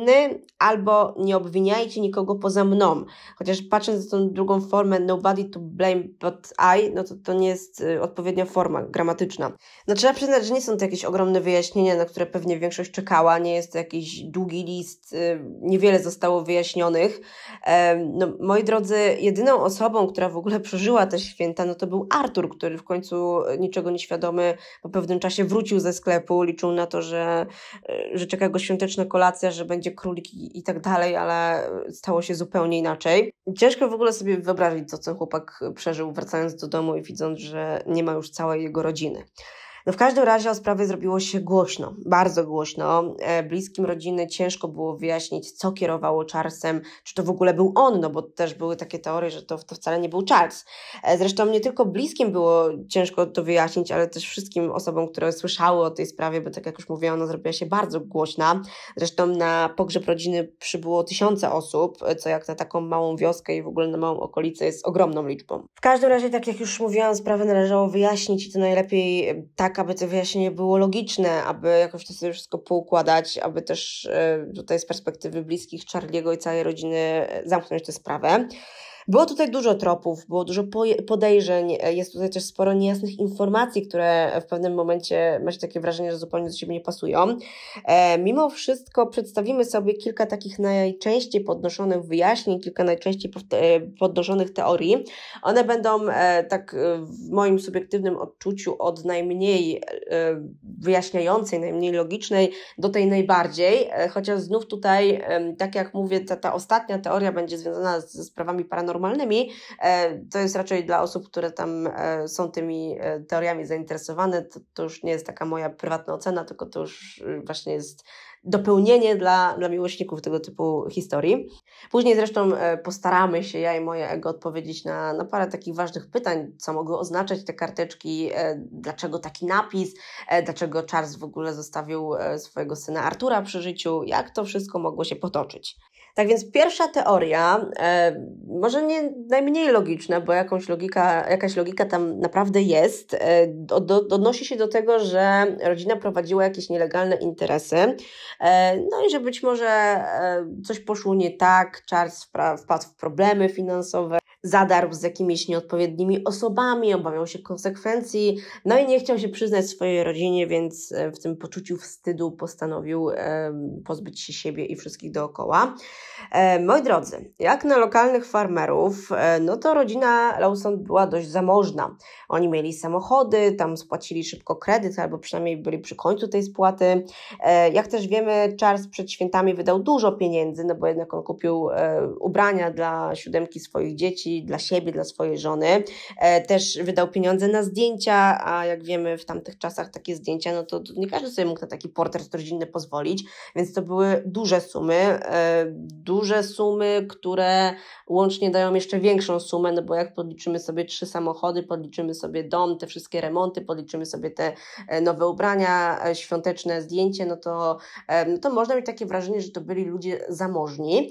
albo nie obwiniajcie nikogo poza mną. Chociaż patrząc na tą drugą formę nobody to blame but I, no to to nie jest y, odpowiednia forma gramatyczna. No trzeba przyznać, że nie są to jakieś ogromne wyjaśnienia, na które pewnie większość czekała, nie jest to jakiś długi list, y, niewiele zostało wyjaśnionych. No, moi drodzy, jedyną osobą, która w ogóle przeżyła te święta, no to był Artur, który w końcu y, niczego nieświadomy po pewnym czasie wrócił ze sklepu, liczył na to, że, że czeka go świąteczna kolacja, że będzie gdzie króliki i tak dalej, ale stało się zupełnie inaczej. Ciężko w ogóle sobie wyobrazić, co ten chłopak przeżył, wracając do domu i widząc, że nie ma już całej jego rodziny. No w każdym razie o sprawie zrobiło się głośno, bardzo głośno. E, bliskim rodziny ciężko było wyjaśnić, co kierowało Charlesem, czy to w ogóle był on, no bo też były takie teorie, że to, to wcale nie był Charles. E, zresztą nie tylko bliskim było ciężko to wyjaśnić, ale też wszystkim osobom, które słyszały o tej sprawie, bo tak jak już mówiłam, ona zrobiła się bardzo głośna. Zresztą na pogrzeb rodziny przybyło tysiące osób, e, co jak na taką małą wioskę i w ogóle na małą okolicę jest ogromną liczbą. W każdym razie, tak jak już mówiłam, sprawę należało wyjaśnić i to najlepiej tak tak, aby to wyjaśnienie było logiczne, aby jakoś to sobie wszystko poukładać, aby też e, tutaj z perspektywy bliskich Charlie'ego i całej rodziny e, zamknąć tę sprawę. Było tutaj dużo tropów, było dużo podejrzeń, e, jest tutaj też sporo niejasnych informacji, które w pewnym momencie ma się takie wrażenie, że zupełnie do siebie nie pasują. E, mimo wszystko przedstawimy sobie kilka takich najczęściej podnoszonych wyjaśnień, kilka najczęściej e, podnoszonych teorii. One będą tak w moim subiektywnym odczuciu od najmniej wyjaśniającej, najmniej logicznej do tej najbardziej, chociaż znów tutaj, tak jak mówię, ta, ta ostatnia teoria będzie związana ze sprawami paranormalnymi, paranormalnymi. E, to jest raczej dla osób, które tam e, są tymi e, teoriami zainteresowane. To, to już nie jest taka moja prywatna ocena, tylko to już y, właśnie jest dopełnienie dla, dla miłośników tego typu historii. Później zresztą postaramy się, ja i moje ego, odpowiedzieć na, na parę takich ważnych pytań, co mogą oznaczać te karteczki, dlaczego taki napis, dlaczego Charles w ogóle zostawił swojego syna Artura przy życiu, jak to wszystko mogło się potoczyć. Tak więc pierwsza teoria, e, może nie najmniej logiczna, bo jakąś logika, jakaś logika tam naprawdę jest, e, do, odnosi się do tego, że rodzina prowadziła jakieś nielegalne interesy, e, no i że być może coś poszło nie tak, Charles wpadł w problemy finansowe, zadarł z jakimiś nieodpowiednimi osobami, obawiał się konsekwencji, no i nie chciał się przyznać swojej rodzinie, więc e, w tym poczuciu wstydu postanowił e, pozbyć się siebie i wszystkich dookoła. E, moi drodzy, jak na lokalnych farmerów, no to rodzina Lawson była dość zamożna. Oni mieli samochody, tam spłacili szybko kredyt, albo przynajmniej byli przy końcu tej spłaty. Jak też wiemy, Charles przed świętami wydał dużo pieniędzy, no bo jednak on kupił ubrania dla siódemki swoich dzieci, dla siebie, dla swojej żony. E, też wydał pieniądze na zdjęcia, a jak wiemy w tamtych czasach takie zdjęcia, no to nie każdy sobie mógł na taki portret rodzinny pozwolić, więc to były duże sumy, e, duże sumy, które łącznie dają jeszcze większą sumę, no bo jak podliczymy sobie trzy samochody, podliczymy sobie dom, te wszystkie remonty, podliczymy sobie te e, nowe ubrania, świąteczne zdjęcie, no to, no to można mieć takie wrażenie, że to byli ludzie zamożni.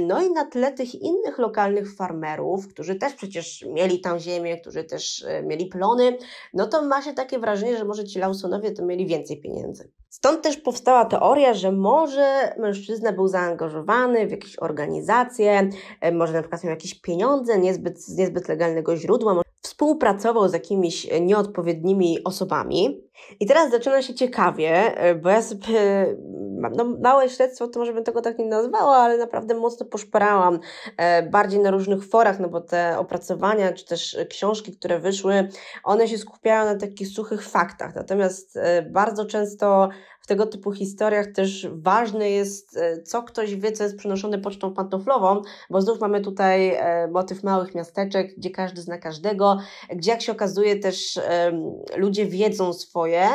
No i na tle tych innych lokalnych farmerów, którzy też przecież mieli tam ziemię, którzy też e, mieli plony, no to ma się takie wrażenie, że może ci Lawsonowie to mieli więcej pieniędzy. Stąd też powstała teoria, że może mężczyzna był zaangażowany w jakieś organizacje, e, może na przykład miał jakieś pieniądze niezbyt, z niezbyt legalnego źródła, współpracował z jakimiś nieodpowiednimi osobami. I teraz zaczyna się ciekawie, e, bo ja sobie no, małe śledztwo, to może bym tego tak nie nazwała, ale naprawdę mocno poszperałam e, bardziej na różnych forach, no bo te opracowania czy też e, książki, które wyszły, one się skupiają na takich suchych faktach. Natomiast e, bardzo często w tego typu historiach też ważne jest, e, co ktoś wie, co jest przenoszone pocztą pantoflową, bo znów mamy tutaj e, motyw małych miasteczek, gdzie każdy zna każdego, gdzie jak się okazuje też ludzie wiedzą swoje,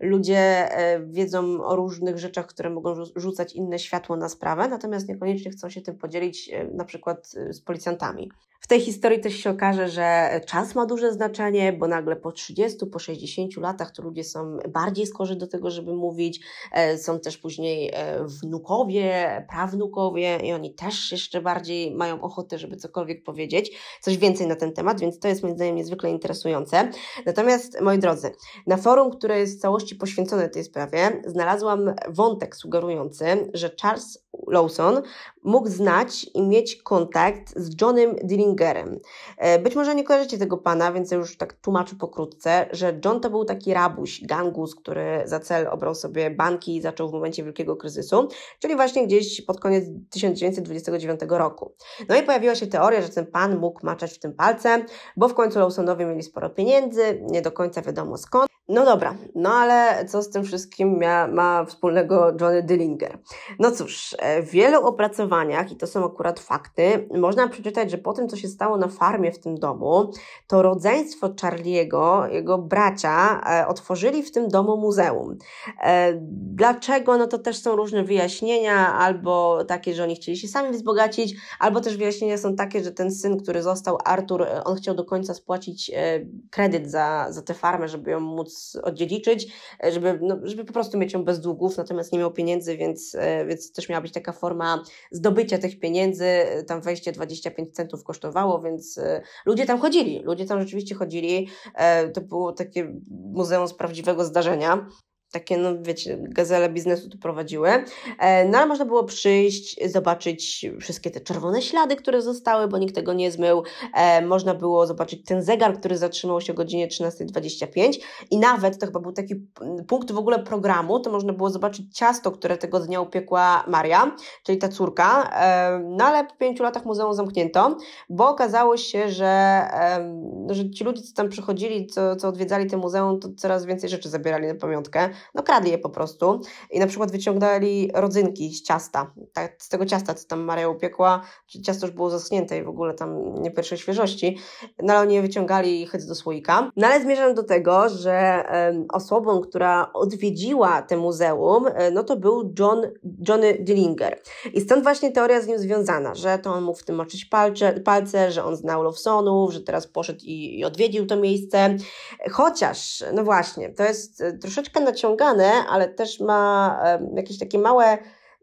ludzie e, wiedzą o różnych rzeczach, które mogą rzucać inne światło na sprawę, natomiast niekoniecznie chcą się tym podzielić na przykład z policjantami tej historii też się okaże, że czas ma duże znaczenie, bo nagle po 30, po 60 latach to ludzie są bardziej skorzy do tego, żeby mówić. E, są też później e, wnukowie, prawnukowie i oni też jeszcze bardziej mają ochotę, żeby cokolwiek powiedzieć, coś więcej na ten temat, więc to jest moim zdaniem niezwykle interesujące. Natomiast, moi drodzy, na forum, które jest w całości poświęcone tej sprawie, znalazłam wątek sugerujący, że Charles Lawson mógł znać i mieć kontakt z Johnem Dillingerem. E, być może nie kojarzycie tego pana, więc ja już tak tłumaczę pokrótce, że John to był taki rabuś, gangus, który za cel obrał sobie banki i zaczął w momencie wielkiego kryzysu, czyli właśnie gdzieś pod koniec 1929 roku. No i pojawiła się teoria, że ten pan mógł maczać w tym palcem, bo w końcu Lawsonowie mieli sporo pieniędzy, nie do końca wiadomo skąd. No dobra, no ale co z tym wszystkim ma, ma wspólnego Johnny Dillinger? No cóż, e, w wielu opracowaniach, i to są akurat fakty, można przeczytać, że po tym, co się stało na farmie w tym domu, to rodzeństwo Charliego, jego bracia, e, otworzyli w tym domu muzeum. E, dlaczego? No to też są różne wyjaśnienia, albo takie, że oni chcieli się sami wzbogacić, albo też wyjaśnienia są takie, że ten syn, który został, Artur, on chciał do końca spłacić kredyt za, za tę farmę, żeby ją móc z, odziedziczyć, e, żeby, no, żeby po prostu mieć ją bez długów, natomiast nie miał pieniędzy, więc, e, więc też miała być taka forma zdobycia tych pieniędzy. Tam wejście 25 centów kosztowało, więc e, ludzie tam chodzili, ludzie tam rzeczywiście chodzili. To było takie muzeum z prawdziwego zdarzenia takie, no wiecie, gazele biznesu tu prowadziły. E, no ale można było przyjść, zobaczyć wszystkie te czerwone ślady, które zostały, bo nikt tego nie zmył. E, można było zobaczyć ten zegar, który zatrzymał się o godzinie 13.25 i nawet, to chyba był taki punkt w ogóle programu, to można było zobaczyć ciasto, które tego dnia upiekła Maria, czyli ta córka. E, no ale po pięciu latach muzeum zamknięto, bo okazało się, że, że ci ludzie, co tam przychodzili, co, co odwiedzali te muzeum, to coraz więcej rzeczy zabierali na pamiątkę no kradli je po prostu i na przykład wyciągali rodzynki z ciasta, tak, z tego ciasta, co tam Maria upiekła, ciasto już było zaschnięte i w ogóle tam nie pierwszej świeżości, no ale oni je wyciągali i do słoika. No ale zmierzam do tego, że um, osobą, która odwiedziła te muzeum, e, no to był John, Johnny Dillinger. I stąd właśnie teoria z nim związana, że to on mógł w tym moczyć palce, palce że on znał Lowsonów, że teraz poszedł i, i odwiedził to miejsce. Chociaż, no właśnie, to jest e, troszeczkę naciągnięte wyciągane, ale też ma jakieś takie małe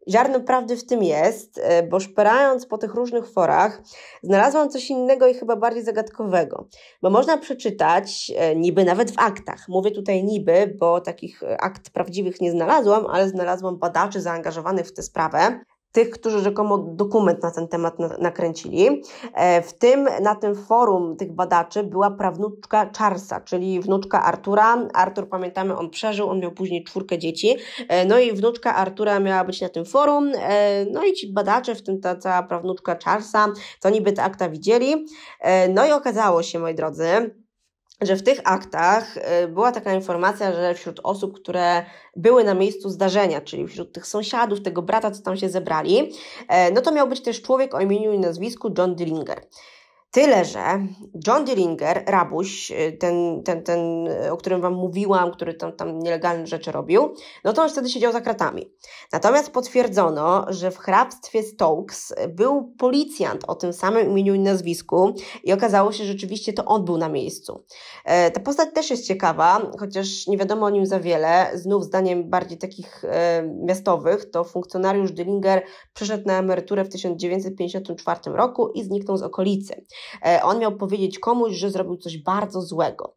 ziarno prawdy w tym jest, e, bo szperając po tych różnych forach, znalazłam coś innego i chyba bardziej zagadkowego. Bo można przeczytać e, niby nawet w aktach. Mówię tutaj niby, bo takich e, akt prawdziwych nie znalazłam, ale znalazłam badaczy zaangażowanych w tę sprawę, tych, którzy rzekomo dokument na ten temat nakręcili. E, w tym, na tym forum tych badaczy była prawnuczka Charlesa, czyli wnuczka Artura. Artur, pamiętamy, on przeżył, on miał później czwórkę dzieci. E, no i wnuczka Artura miała być na tym forum. E, no i ci badacze, w tym ta cała prawnuczka Charlesa, to niby te akta widzieli. No i okazało się, moi drodzy, że w tych aktach y, była taka informacja, że wśród osób, które były na miejscu zdarzenia, czyli wśród tych sąsiadów, tego brata, co tam się zebrali, e, no to miał być też człowiek o imieniu i nazwisku John Dillinger. Tyle, że John Dillinger, rabuś, y, ten, ten, ten, o którym Wam mówiłam, który tam, tam nielegalne rzeczy robił, no to on wtedy siedział za kratami. Natomiast potwierdzono, że w hrabstwie Stokes był policjant o tym samym imieniu i nazwisku i okazało się, że rzeczywiście to on był na miejscu. E, ta postać też jest ciekawa, chociaż nie wiadomo o nim za wiele. Znów zdaniem bardziej takich e, miastowych, to funkcjonariusz Dillinger przeszedł na emeryturę w 1954 roku i zniknął z okolicy. E, on miał powiedzieć komuś, że zrobił coś bardzo złego.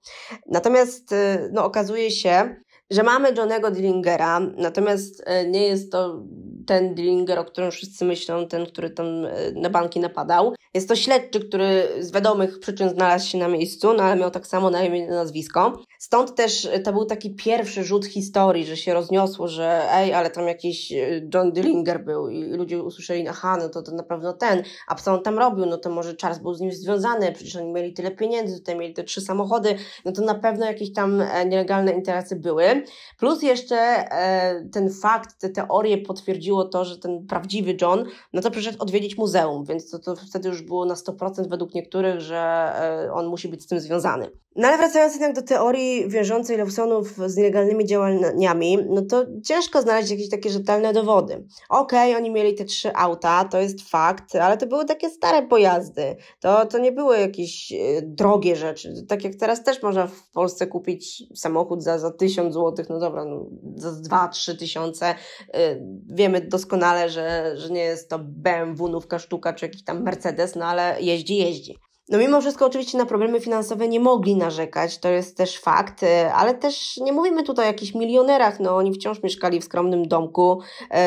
Natomiast e, no, okazuje się, że mamy Johnego Dillingera, natomiast e, nie jest to ten Dillinger, o którym wszyscy myślą, ten, który tam e, na banki napadał. Jest to śledczy, który z wiadomych przyczyn znalazł się na miejscu, no ale miał tak samo na imię nazwisko. Stąd też e, to był taki pierwszy rzut historii, że się rozniosło, że ej, ale tam jakiś John Dillinger był i ludzie usłyszeli, aha, no to, to na pewno ten, a co on tam robił, no to może Charles był z nim związany, przecież oni mieli tyle pieniędzy, tutaj mieli te trzy samochody, no to na pewno jakieś tam nielegalne interesy były. Plus jeszcze e, ten fakt, te teorie potwierdziło to, że ten prawdziwy John, no to przyszedł odwiedzić muzeum, więc to, to wtedy już było na 100% według niektórych, że e, on musi być z tym związany. No ale wracając jednak do teorii wiążącej Lawsonów z nielegalnymi działaniami, no to ciężko znaleźć jakieś takie rzetelne dowody. Okej, okay, oni mieli te trzy auta, to jest fakt, ale to były takie stare pojazdy. To, to nie były jakieś e, drogie rzeczy. Tak jak teraz też można w Polsce kupić samochód za, za 1000 zł, zł, no dobra, no, za 2-3 tysiące. Y, wiemy doskonale, że, że nie jest to BMW, nówka sztuka czy jakiś tam Mercedes, no ale jeździ, jeździ. No mimo wszystko oczywiście na problemy finansowe nie mogli narzekać, to jest też fakt, y, ale też nie mówimy tutaj o jakichś milionerach, no oni wciąż mieszkali w skromnym domku,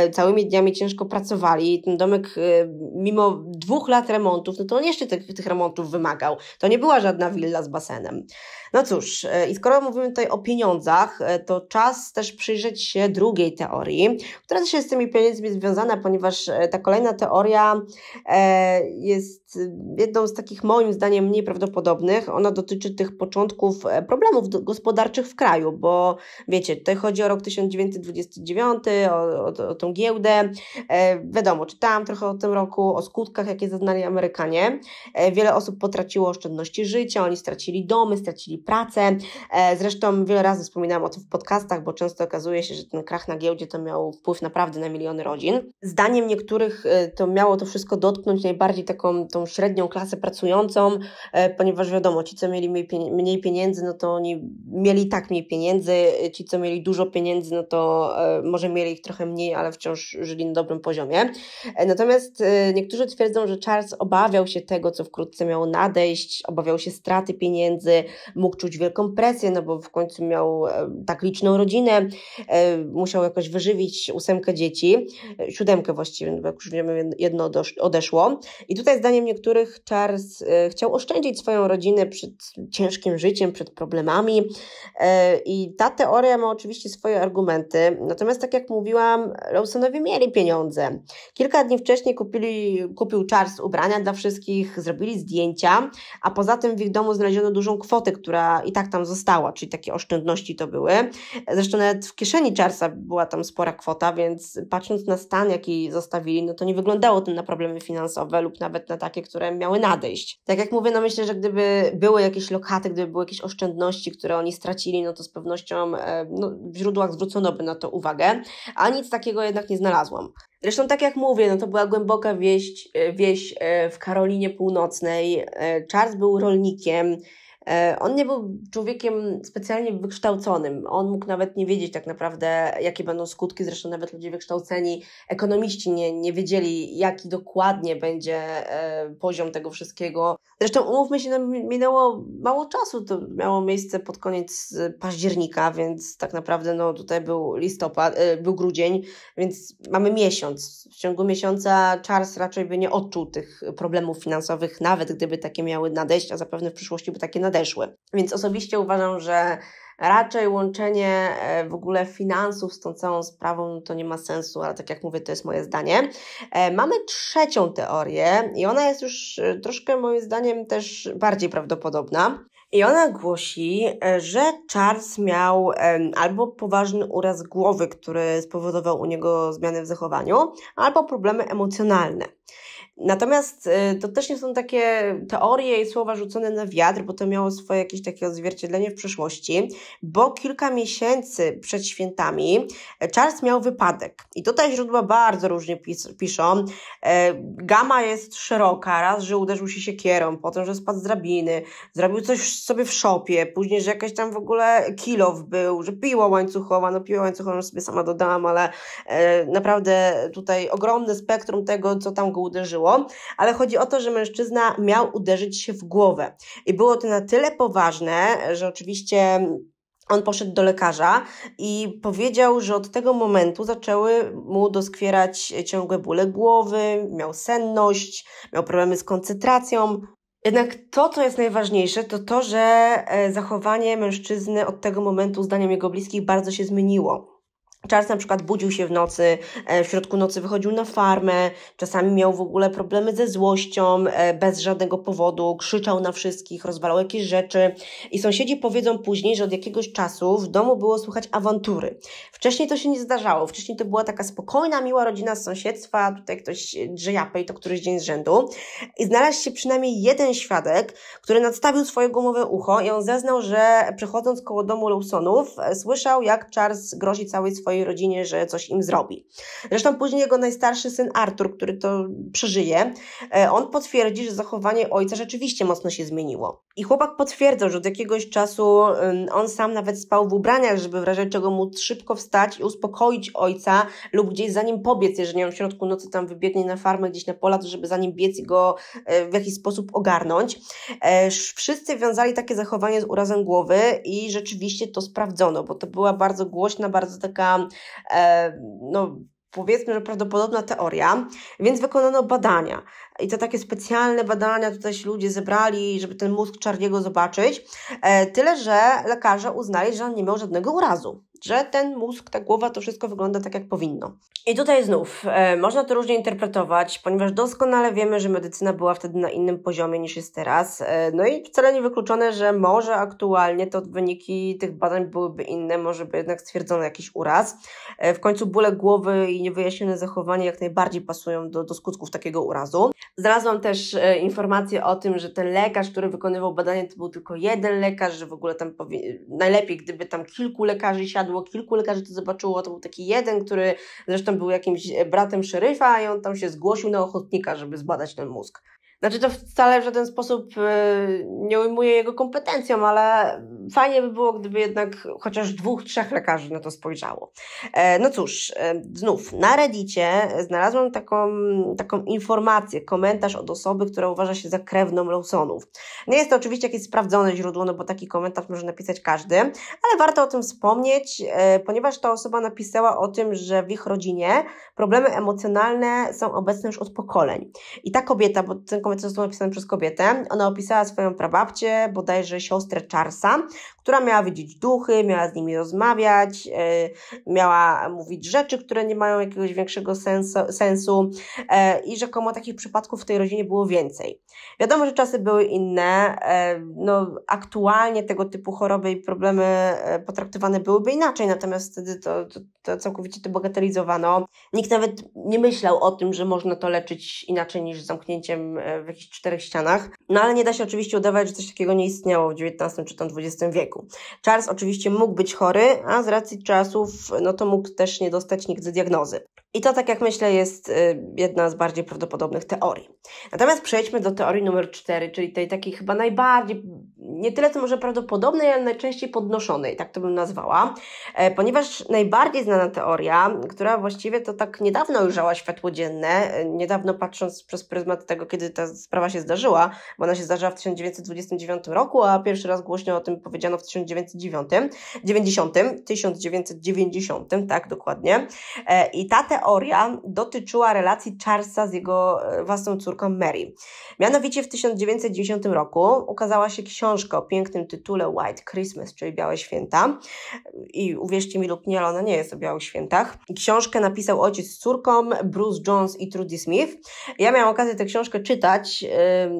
y, całymi dniami ciężko pracowali, ten domek mimo dwóch lat remontów, no to on jeszcze tych, tych remontów wymagał, to nie była żadna willa z basenem. No cóż, e, i skoro mówimy tutaj o pieniądzach, e, to czas też przyjrzeć się drugiej teorii, która też jest z tymi pieniędzmi związana, ponieważ e, ta kolejna teoria jest jedną z takich moim zdaniem mniej prawdopodobnych. Ona dotyczy tych początków problemów gospodarczych w kraju, bo wiecie, tutaj chodzi o rok 1929, o, o, o tą giełdę. Wiadomo, czytałam trochę o tym roku, o skutkach, jakie zaznali Amerykanie. Wiele osób potraciło oszczędności życia, oni stracili domy, stracili pracę. E, zresztą wiele razy wspominałam o tym w podcastach, bo często okazuje się, że ten krach na giełdzie to miał wpływ naprawdę na miliony rodzin. Zdaniem niektórych e, to miało to wszystko dotknąć najbardziej taką tą średnią klasę pracującą, e, ponieważ wiadomo, ci co mieli mniej pieniędzy, no to oni mieli tak mniej pieniędzy, ci co mieli dużo pieniędzy, no to może mieli ich trochę mniej, ale wciąż żyli na dobrym poziomie. Natomiast niektórzy twierdzą, że Charles obawiał się tego, co wkrótce miało nadejść, obawiał się straty pieniędzy, mógł mógł czuć wielką presję, no bo w końcu miał e, tak liczną rodzinę, e, musiał jakoś wyżywić ósemkę dzieci, e, siódemkę właściwie, no bo jak już wiemy, jedno odeszło. I tutaj zdaniem niektórych Charles chciał oszczędzić swoją rodzinę przed ciężkim życiem, przed problemami i ta teoria ma oczywiście swoje argumenty, natomiast tak jak mówiłam, Lawsonowie mieli pieniądze. Kilka dni wcześniej kupili, kupił Charles ubrania dla wszystkich, zrobili zdjęcia, a poza tym w ich domu znaleziono dużą kwotę, która która i tak tam została, czyli takie oszczędności to były. Zresztą nawet w kieszeni Charlesa była tam spora kwota, więc patrząc na stan, jaki zostawili, no to nie wyglądało to na problemy finansowe lub nawet na takie, które miały nadejść. Tak jak mówię, no myślę, że gdyby były jakieś lokaty, gdyby były jakieś oszczędności, które oni stracili, no to z pewnością e, no, w źródłach zwrócono by na to uwagę, a nic takiego jednak nie znalazłam. Zresztą tak jak mówię, no to była głęboka e, wieś e, w Karolinie Północnej. Charles był rolnikiem, E, on nie był człowiekiem specjalnie wykształconym. On mógł nawet nie wiedzieć tak naprawdę, jakie będą skutki. Zresztą nawet ludzie wykształceni, ekonomiści nie, nie wiedzieli, jaki dokładnie będzie e, poziom tego wszystkiego. Zresztą umówmy się, no, minęło mało czasu. To miało miejsce pod koniec e, października, więc tak naprawdę no, tutaj był listopad, był grudzień, więc mamy miesiąc. W ciągu miesiąca Charles raczej by nie odczuł tych problemów finansowych, nawet gdyby takie miały nadejść, a zapewne w przyszłości by takie nadejść więc osobiście uważam, że raczej łączenie e, w ogóle finansów z tą całą sprawą no to nie ma sensu, ale tak jak mówię, to jest moje zdanie. E, mamy trzecią teorię i ona jest już e, troszkę moim zdaniem też bardziej prawdopodobna. I ona głosi, że Charles miał albo poważny uraz głowy, który spowodował u niego zmiany w zachowaniu, albo problemy emocjonalne. Natomiast y, to też nie są takie teorie i słowa rzucone na wiatr, bo to miało swoje jakieś takie odzwierciedlenie w przeszłości, bo kilka miesięcy przed świętami e, Charles miał wypadek. I tutaj źródła bardzo różnie pis piszą. E, gama jest szeroka, raz, że uderzył się siekierą, potem, że spadł z drabiny, zrobił coś sobie w szopie, później, że jakaś tam w ogóle kilow był, że piła łańcuchowa, no piła łańcuchowa sobie sama dodałam, ale e, naprawdę tutaj ogromne spektrum tego, co tam go uderzyło było, ale chodzi o to, że mężczyzna miał uderzyć się w głowę. I było to na tyle poważne, że oczywiście on poszedł do lekarza i powiedział, że od tego momentu zaczęły mu doskwierać ciągłe bóle głowy, miał senność, miał problemy z koncentracją. Jednak to, co jest najważniejsze, to to, że e, zachowanie mężczyzny od tego momentu, zdaniem jego bliskich, bardzo się zmieniło. Charles na przykład budził się w nocy, e, w środku nocy wychodził na farmę, czasami miał w ogóle problemy ze złością, e, bez żadnego powodu, krzyczał na wszystkich, rozwalał jakieś rzeczy i sąsiedzi powiedzą później, że od jakiegoś czasu w domu było słychać awantury. Wcześniej to się nie zdarzało, wcześniej to była taka spokojna, miła rodzina z sąsiedztwa, tutaj ktoś drzejape i to któryś dzień z rzędu i znalazł się przynajmniej jeden świadek, który nadstawił swoje gumowe ucho i on zeznał, że przechodząc koło domu Lawsonów e, słyszał jak Charles grozi całej swojej swojej rodzinie, że coś im zrobi. Zresztą później jego najstarszy syn Artur, który to przeżyje, e, on potwierdzi, że zachowanie ojca rzeczywiście mocno się zmieniło. I chłopak potwierdzał, że od jakiegoś czasu on sam nawet spał w ubraniach, żeby w razie czego móc szybko wstać i uspokoić ojca lub gdzieś za nim pobiec, jeżeli on w środku nocy tam wybiegnie na farmę gdzieś na pola, to żeby za nim biec i go e, w jakiś sposób ogarnąć. E, wszyscy wiązali takie zachowanie z urazem głowy i rzeczywiście to sprawdzono, bo to była bardzo głośna, bardzo taka E, no powiedzmy, że prawdopodobna teoria, więc wykonano badania. I to takie specjalne badania tutaj się ludzie zebrali, żeby ten mózg Czarniego zobaczyć. E, tyle, że lekarze uznali, że on nie miał żadnego urazu że ten mózg, ta głowa, to wszystko wygląda tak, jak powinno. I tutaj znów e, można to różnie interpretować, ponieważ doskonale wiemy, że medycyna była wtedy na innym poziomie niż jest teraz. E, no i wcale nie wykluczone, że może aktualnie to wyniki tych badań byłyby inne, może by jednak stwierdzono jakiś uraz. E, w końcu bóle głowy i niewyjaśnione zachowanie jak najbardziej pasują do, do skutków takiego urazu. Znalazłam też e, informację o tym, że ten lekarz, który wykonywał badanie, to był tylko jeden lekarz, że w ogóle tam powi- najlepiej, gdyby tam kilku lekarzy siadło było kilku lekarzy, to zobaczyło, to był taki jeden, który zresztą był jakimś e, bratem szeryfa i on tam się zgłosił na ochotnika, żeby zbadać ten mózg. Znaczy to wcale w żaden sposób y, nie ujmuje jego kompetencjom, ale fajnie by było, gdyby jednak chociaż dwóch, trzech lekarzy na to spojrzało. E, no cóż, e, znów na Reddicie znalazłam taką, taką informację, komentarz od osoby, która uważa się za krewną Lawsonów. Nie jest to oczywiście jakieś sprawdzone źródło, no bo taki komentarz może napisać każdy, ale warto o tym wspomnieć, e, ponieważ ta osoba napisała o tym, że w ich rodzinie problemy emocjonalne są obecne już od pokoleń. I ta kobieta, bo ten komentarz to zostało napisane przez kobietę. Ona opisała swoją prababcię, bodajże siostrę Charlesa, która miała widzieć duchy, miała z nimi rozmawiać, e, miała mówić rzeczy, które nie mają jakiegoś większego sensu, sensu i rzekomo takich przypadków w tej rodzinie było więcej. Wiadomo, że czasy były inne, e, no aktualnie tego typu choroby i problemy e, potraktowane byłyby inaczej, natomiast wtedy to, to, to całkowicie to bagatelizowano. Nikt nawet nie myślał o tym, że można to leczyć inaczej niż zamknięciem w jakichś czterech ścianach. No ale nie da się oczywiście udawać, że coś takiego nie istniało w XIX czy tam XX wieku wieku. Charles oczywiście mógł być chory, a z racji czasów no to mógł też nie dostać nigdy diagnozy. I to, tak jak myślę, jest y, jedna z bardziej prawdopodobnych teorii. Natomiast przejdźmy do teorii numer 4, czyli tej takiej chyba najbardziej, nie tyle to może prawdopodobnej, ale najczęściej podnoszonej, tak to bym nazwała, e, ponieważ najbardziej znana teoria, która właściwie to tak niedawno ujrzała światło dzienne, e, niedawno patrząc przez pryzmat tego, kiedy ta sprawa się zdarzyła, bo ona się zdarzyła w 1929 roku, a pierwszy raz głośno o tym powiedziano w 1990, 90, 1990, tak dokładnie. E, I ta teoria teoria dotyczyła relacji Charlesa z jego e, własną córką Mary. Mianowicie w 1910 roku ukazała się książka o pięknym tytule White Christmas, czyli Białe Święta. I uwierzcie mi lub nie, ale ona nie jest o Białych Świętach. Książkę napisał ojciec z córką, Bruce Jones i Trudy Smith. Ja miałam okazję tę książkę czytać.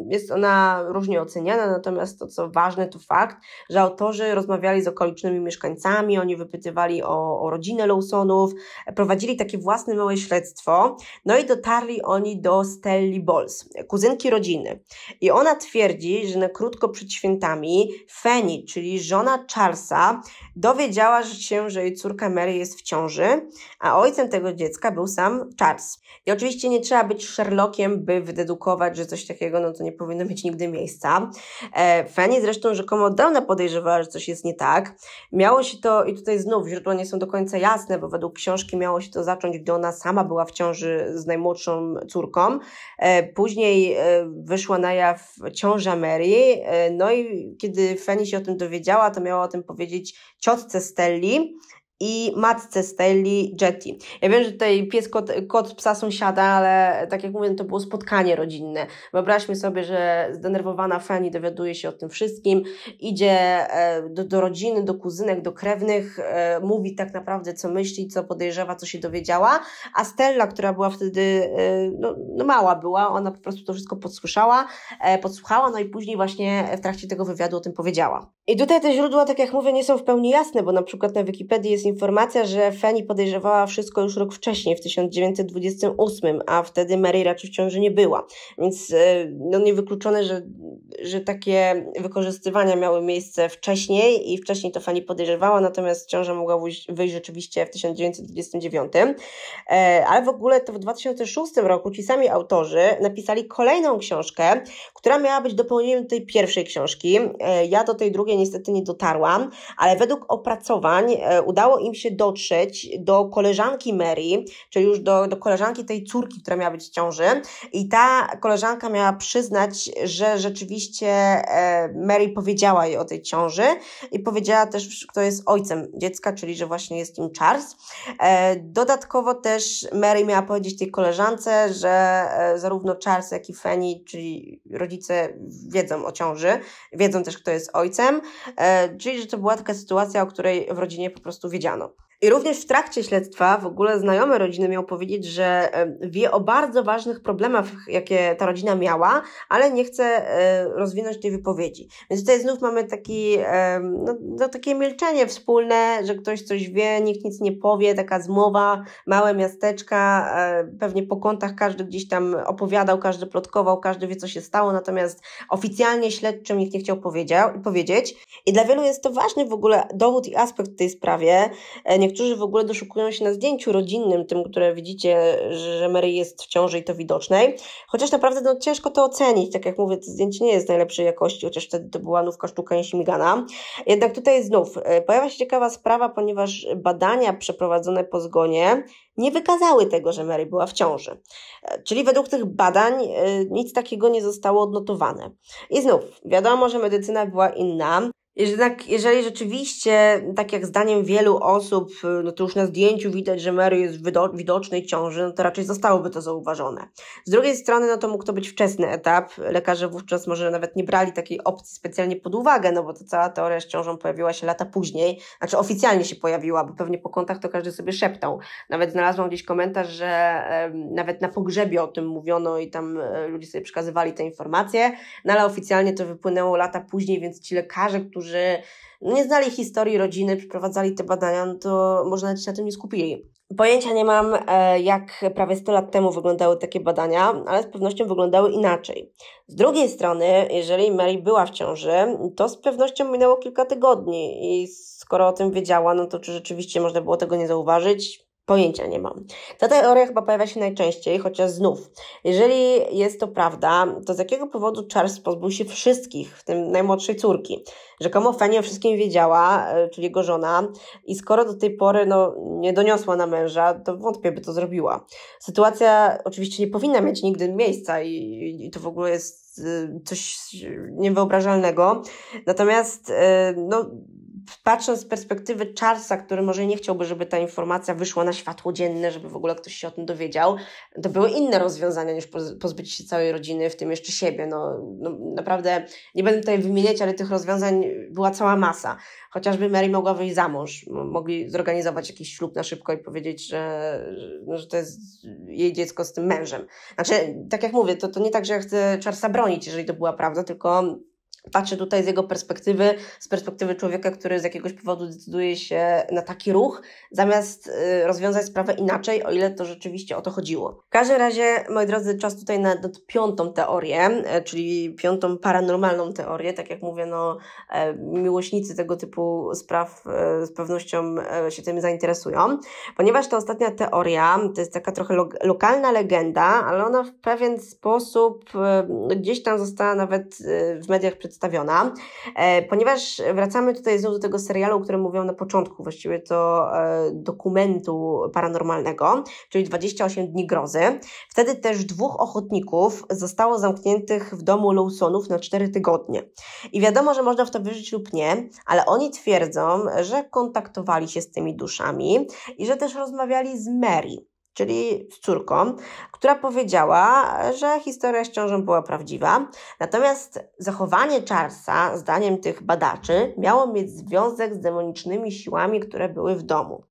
Jest ona różnie oceniana, natomiast to, co ważne, to fakt, że autorzy rozmawiali z okolicznymi mieszkańcami, oni wypytywali o, o rodzinę Lawsonów, prowadzili takie własne małe śledztwo, no i dotarli oni do Stelli Bols, kuzynki rodziny. I ona twierdzi, że na krótko przed świętami Fanny, czyli żona Charlesa, dowiedziała się, że jej córka Mary jest w ciąży, a ojcem tego dziecka był sam Charles. I oczywiście nie trzeba być Sherlockiem, by wydedukować, że coś takiego no to nie powinno mieć nigdy miejsca. E, Fanny zresztą rzekomo od dawna podejrzewała, że coś jest nie tak. Miało się to, i tutaj znów źródła nie są do końca jasne, bo według książki miało się to zacząć, gdy ona ona sama była w ciąży z najmłodszą córką. E, później e, wyszła na jaw ciąża Mary, e, no i kiedy Fanny się o tym dowiedziała, to miała o tym powiedzieć ciotce Stelli, i matce Steli, Jetty. Ja wiem, że tutaj pies kot, kot psa sąsiada, ale tak jak mówię, no to było spotkanie rodzinne. Wyobraźmy sobie, że zdenerwowana Fanny dowiaduje się o tym wszystkim, idzie e, do, do rodziny, do kuzynek, do krewnych, e, mówi tak naprawdę co myśli, co podejrzewa, co się dowiedziała, a Stella, która była wtedy, e, no, no mała była, ona po prostu to wszystko podsłyszała, podsłuchała, no i później właśnie w trakcie tego wywiadu o tym powiedziała. I tutaj te źródła, tak jak mówię, nie są w pełni jasne, bo na przykład na Wikipedii jest jest informacja, że Fanny podejrzewała wszystko już rok wcześniej, w 1928, a wtedy Mary raczej w ciąży nie była. Więc e, no, niewykluczone, że, że takie wykorzystywania miały miejsce wcześniej i wcześniej to Fanny podejrzewała, natomiast ciąża mogła wyjść rzeczywiście w 1929. E, ale w ogóle to w 2006 roku ci sami autorzy napisali kolejną książkę, która miała być dopełnieniem tej pierwszej książki. E, ja do tej drugiej niestety nie dotarłam, ale według opracowań udało udało im się dotrzeć do koleżanki Mary, czyli już do, do koleżanki tej córki, która miała być w ciąży. I ta koleżanka miała przyznać, że rzeczywiście e, Mary powiedziała jej o tej ciąży i powiedziała też, kto jest ojcem dziecka, czyli że właśnie jest nim Charles. E, dodatkowo też Mary miała powiedzieć tej koleżance, że e, zarówno Charles, jak i Fanny, czyli rodzice wiedzą o ciąży, wiedzą też, kto jest ojcem, czyli że to była taka sytuacja, o której w rodzinie po prostu wiedzieli powiedziano. I również w trakcie śledztwa w ogóle znajomy rodziny miał powiedzieć, że wie o bardzo ważnych problemach, jakie ta rodzina miała, ale nie chce e, rozwinąć tej wypowiedzi. Więc tutaj znów mamy taki, no, no takie milczenie wspólne, że ktoś coś wie, nikt nic nie powie, taka zmowa, małe miasteczka, e, pewnie po kątach każdy gdzieś tam opowiadał, każdy plotkował, każdy wie co się stało, natomiast oficjalnie śledczym nikt nie chciał powiedzieć. I dla wielu jest to ważny w ogóle dowód i aspekt w tej sprawie. E, nie niektórzy w ogóle doszukują się na zdjęciu rodzinnym, tym, które widzicie, że Mary jest w ciąży i to widocznej. Chociaż naprawdę no, ciężko to ocenić. Tak jak mówię, to zdjęcie nie jest najlepszej jakości, chociaż wtedy to była nówka sztuka nieśmigana. Jednak tutaj znów e, pojawia się ciekawa sprawa, ponieważ badania przeprowadzone po zgonie nie wykazały tego, że Mary była w ciąży. E, czyli według tych badań e, nic takiego nie zostało odnotowane. I znów, wiadomo, że medycyna była inna. Jednak jeżeli rzeczywiście, tak jak zdaniem wielu osób, no to już na zdjęciu widać, że Mary jest w widocznej ciąży, no to raczej zostałoby to zauważone. Z drugiej strony, no to mógł to być wczesny etap. Lekarze wówczas może nawet nie brali takiej opcji specjalnie pod uwagę, no bo to cała teoria z ciążą pojawiła się lata później, znaczy oficjalnie się pojawiła, bo pewnie po kontach to każdy sobie szeptał. Nawet znalazłam gdzieś komentarz, że nawet na pogrzebie o tym mówiono i tam e, ludzie sobie przekazywali te informacje, no ale oficjalnie to wypłynęło lata później, więc ci lekarze, którzy którzy nie znali historii rodziny, przeprowadzali te badania, no to może nawet się na tym nie skupili. Pojęcia nie mam, e, jak prawie 100 lat temu wyglądały takie badania, ale z pewnością wyglądały inaczej. Z drugiej strony, jeżeli Mary była w ciąży, to z pewnością minęło kilka tygodni i skoro o tym wiedziała, no to czy rzeczywiście można było tego nie zauważyć? Pojęcia nie mam. Ta teoria chyba pojawia się najczęściej, chociaż znów, jeżeli jest to prawda, to z jakiego powodu Charles pozbył się wszystkich, w tym najmłodszej córki? Rzekomo Fanny o wszystkim wiedziała, e, czyli jego żona, i skoro do tej pory no, nie doniosła na męża, to wątpię by to zrobiła. Sytuacja oczywiście nie powinna mieć nigdy miejsca i, i to w ogóle jest e, coś e, niewyobrażalnego. Natomiast no, patrząc z perspektywy Charlesa, który może nie chciałby, żeby ta informacja wyszła na światło dzienne, żeby w ogóle ktoś się o tym dowiedział, to były inne rozwiązania niż pozbyć się całej rodziny, w tym jeszcze siebie. No, no naprawdę nie będę tutaj wymieniać, ale tych rozwiązań była cała masa. Chociażby Mary mogła wyjść za mąż, mogli zorganizować jakiś ślub na szybko i powiedzieć, że, no, że to jest jej dziecko z tym mężem. Znaczy, tak jak mówię, to, to nie tak, że ja chcę Charlesa bronić, jeżeli to była prawda, tylko patrzę tutaj z jego perspektywy, z perspektywy człowieka, który z jakiegoś powodu decyduje się na taki ruch, zamiast y, rozwiązać sprawę inaczej, o ile to rzeczywiście o to chodziło. W każdym razie, moi drodzy, czas tutaj na, na piątą teorię, e, czyli piątą paranormalną teorię. Tak jak mówię, no, e, miłośnicy tego typu spraw e, z pewnością się tym zainteresują, ponieważ ta ostatnia teoria to jest taka trochę lo lokalna legenda, ale ona w pewien sposób gdzieś tam została nawet w mediach przedstawiona przedstawiona, e, ponieważ wracamy tutaj znów do tego serialu, o którym mówiłam na początku, właściwie to e, dokumentu paranormalnego, czyli 28 dni grozy. Wtedy też dwóch ochotników zostało zamkniętych w domu Lawsonów na 4 tygodnie. I wiadomo, że można w to wierzyć lub nie, ale oni twierdzą, że kontaktowali się z tymi duszami i że też rozmawiali z Mary czyli z córką, która powiedziała, że historia z ciążą była prawdziwa. Natomiast zachowanie Charlesa, zdaniem tych badaczy, miało mieć związek z demonicznymi siłami, które były w domu.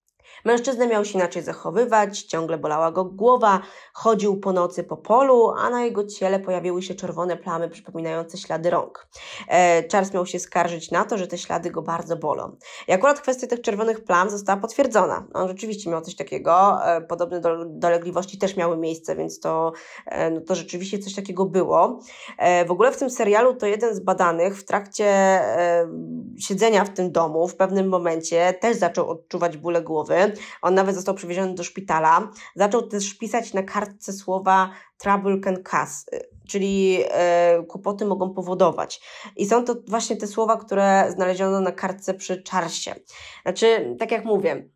Mężczyzna miał się inaczej zachowywać, ciągle bolała go głowa, chodził po nocy po polu, a na jego ciele pojawiły się czerwone plamy przypominające ślady rąk. E, Charles miał się skarżyć na to, że te ślady go bardzo bolą. I akurat kwestia tych czerwonych plam została potwierdzona. On rzeczywiście miał coś takiego, e, podobne do, dolegliwości też miały miejsce, więc to, e, no to rzeczywiście coś takiego było. W ogóle w tym serialu to jeden z badanych w trakcie siedzenia w tym domu w pewnym momencie też zaczął odczuwać bóle głowy. On nawet został przywieziony do szpitala. Zaczął też pisać na kartce słowa trouble can cause, y, czyli e, kłopoty mogą powodować. I są to właśnie te słowa, które znaleziono na kartce przy czarsie. Znaczy, tak jak mówię,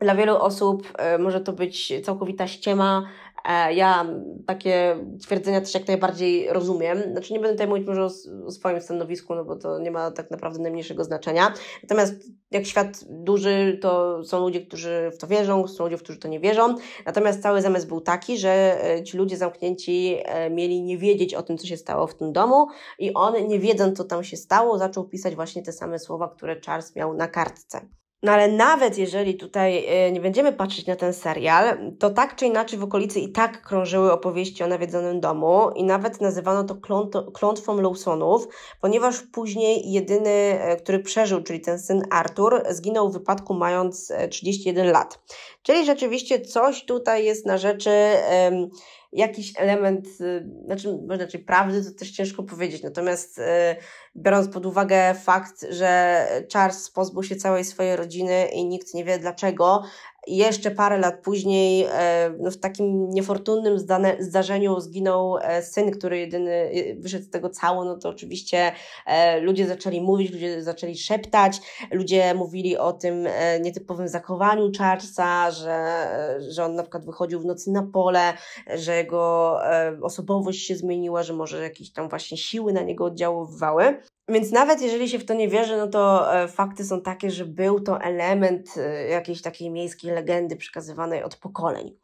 dla wielu osób e, może to być całkowita ściema, E, ja takie twierdzenia też jak najbardziej rozumiem. Znaczy nie będę tutaj mówić może o, o swoim stanowisku, no bo to nie ma tak naprawdę najmniejszego znaczenia. Natomiast jak świat duży, to są ludzie, którzy w to wierzą, są ludzie, którzy w to nie wierzą. Natomiast cały zamysł był taki, że e, ci ludzie zamknięci e, mieli nie wiedzieć o tym, co się stało w tym domu i on, nie wiedząc, co tam się stało, zaczął pisać właśnie te same słowa, które Charles miał na kartce. No ale nawet jeżeli tutaj y, nie będziemy patrzeć na ten serial, to tak czy inaczej w okolicy i tak krążyły opowieści o nawiedzonym domu i nawet nazywano to klątwą Lawsonów, ponieważ później jedyny, e, który przeżył, czyli ten syn Arthur, zginął w wypadku mając 31 e, lat. Czyli rzeczywiście coś tutaj jest na rzeczy jakiś element, y, znaczy, może raczej prawdy, to też ciężko powiedzieć. Natomiast y, biorąc pod uwagę fakt, że Charles pozbył się całej swojej rodziny i nikt nie wie dlaczego, jeszcze parę lat później e, no, w takim niefortunnym zdane, zdarzeniu zginął e, syn, który jedyny y, wyszedł z tego cało, no to oczywiście e, ludzie zaczęli mówić, ludzie zaczęli szeptać, ludzie mówili o tym nietypowym zachowaniu Charlesa, że, że on na przykład wychodził w nocy na pole, że jego osobowość się zmieniła, że może jakieś tam właśnie siły na niego oddziaływały. Więc nawet jeżeli się w to nie wierzy, no to e, fakty są takie, że był to element e, jakiejś takiej miejskiej legendy przekazywanej od pokoleń.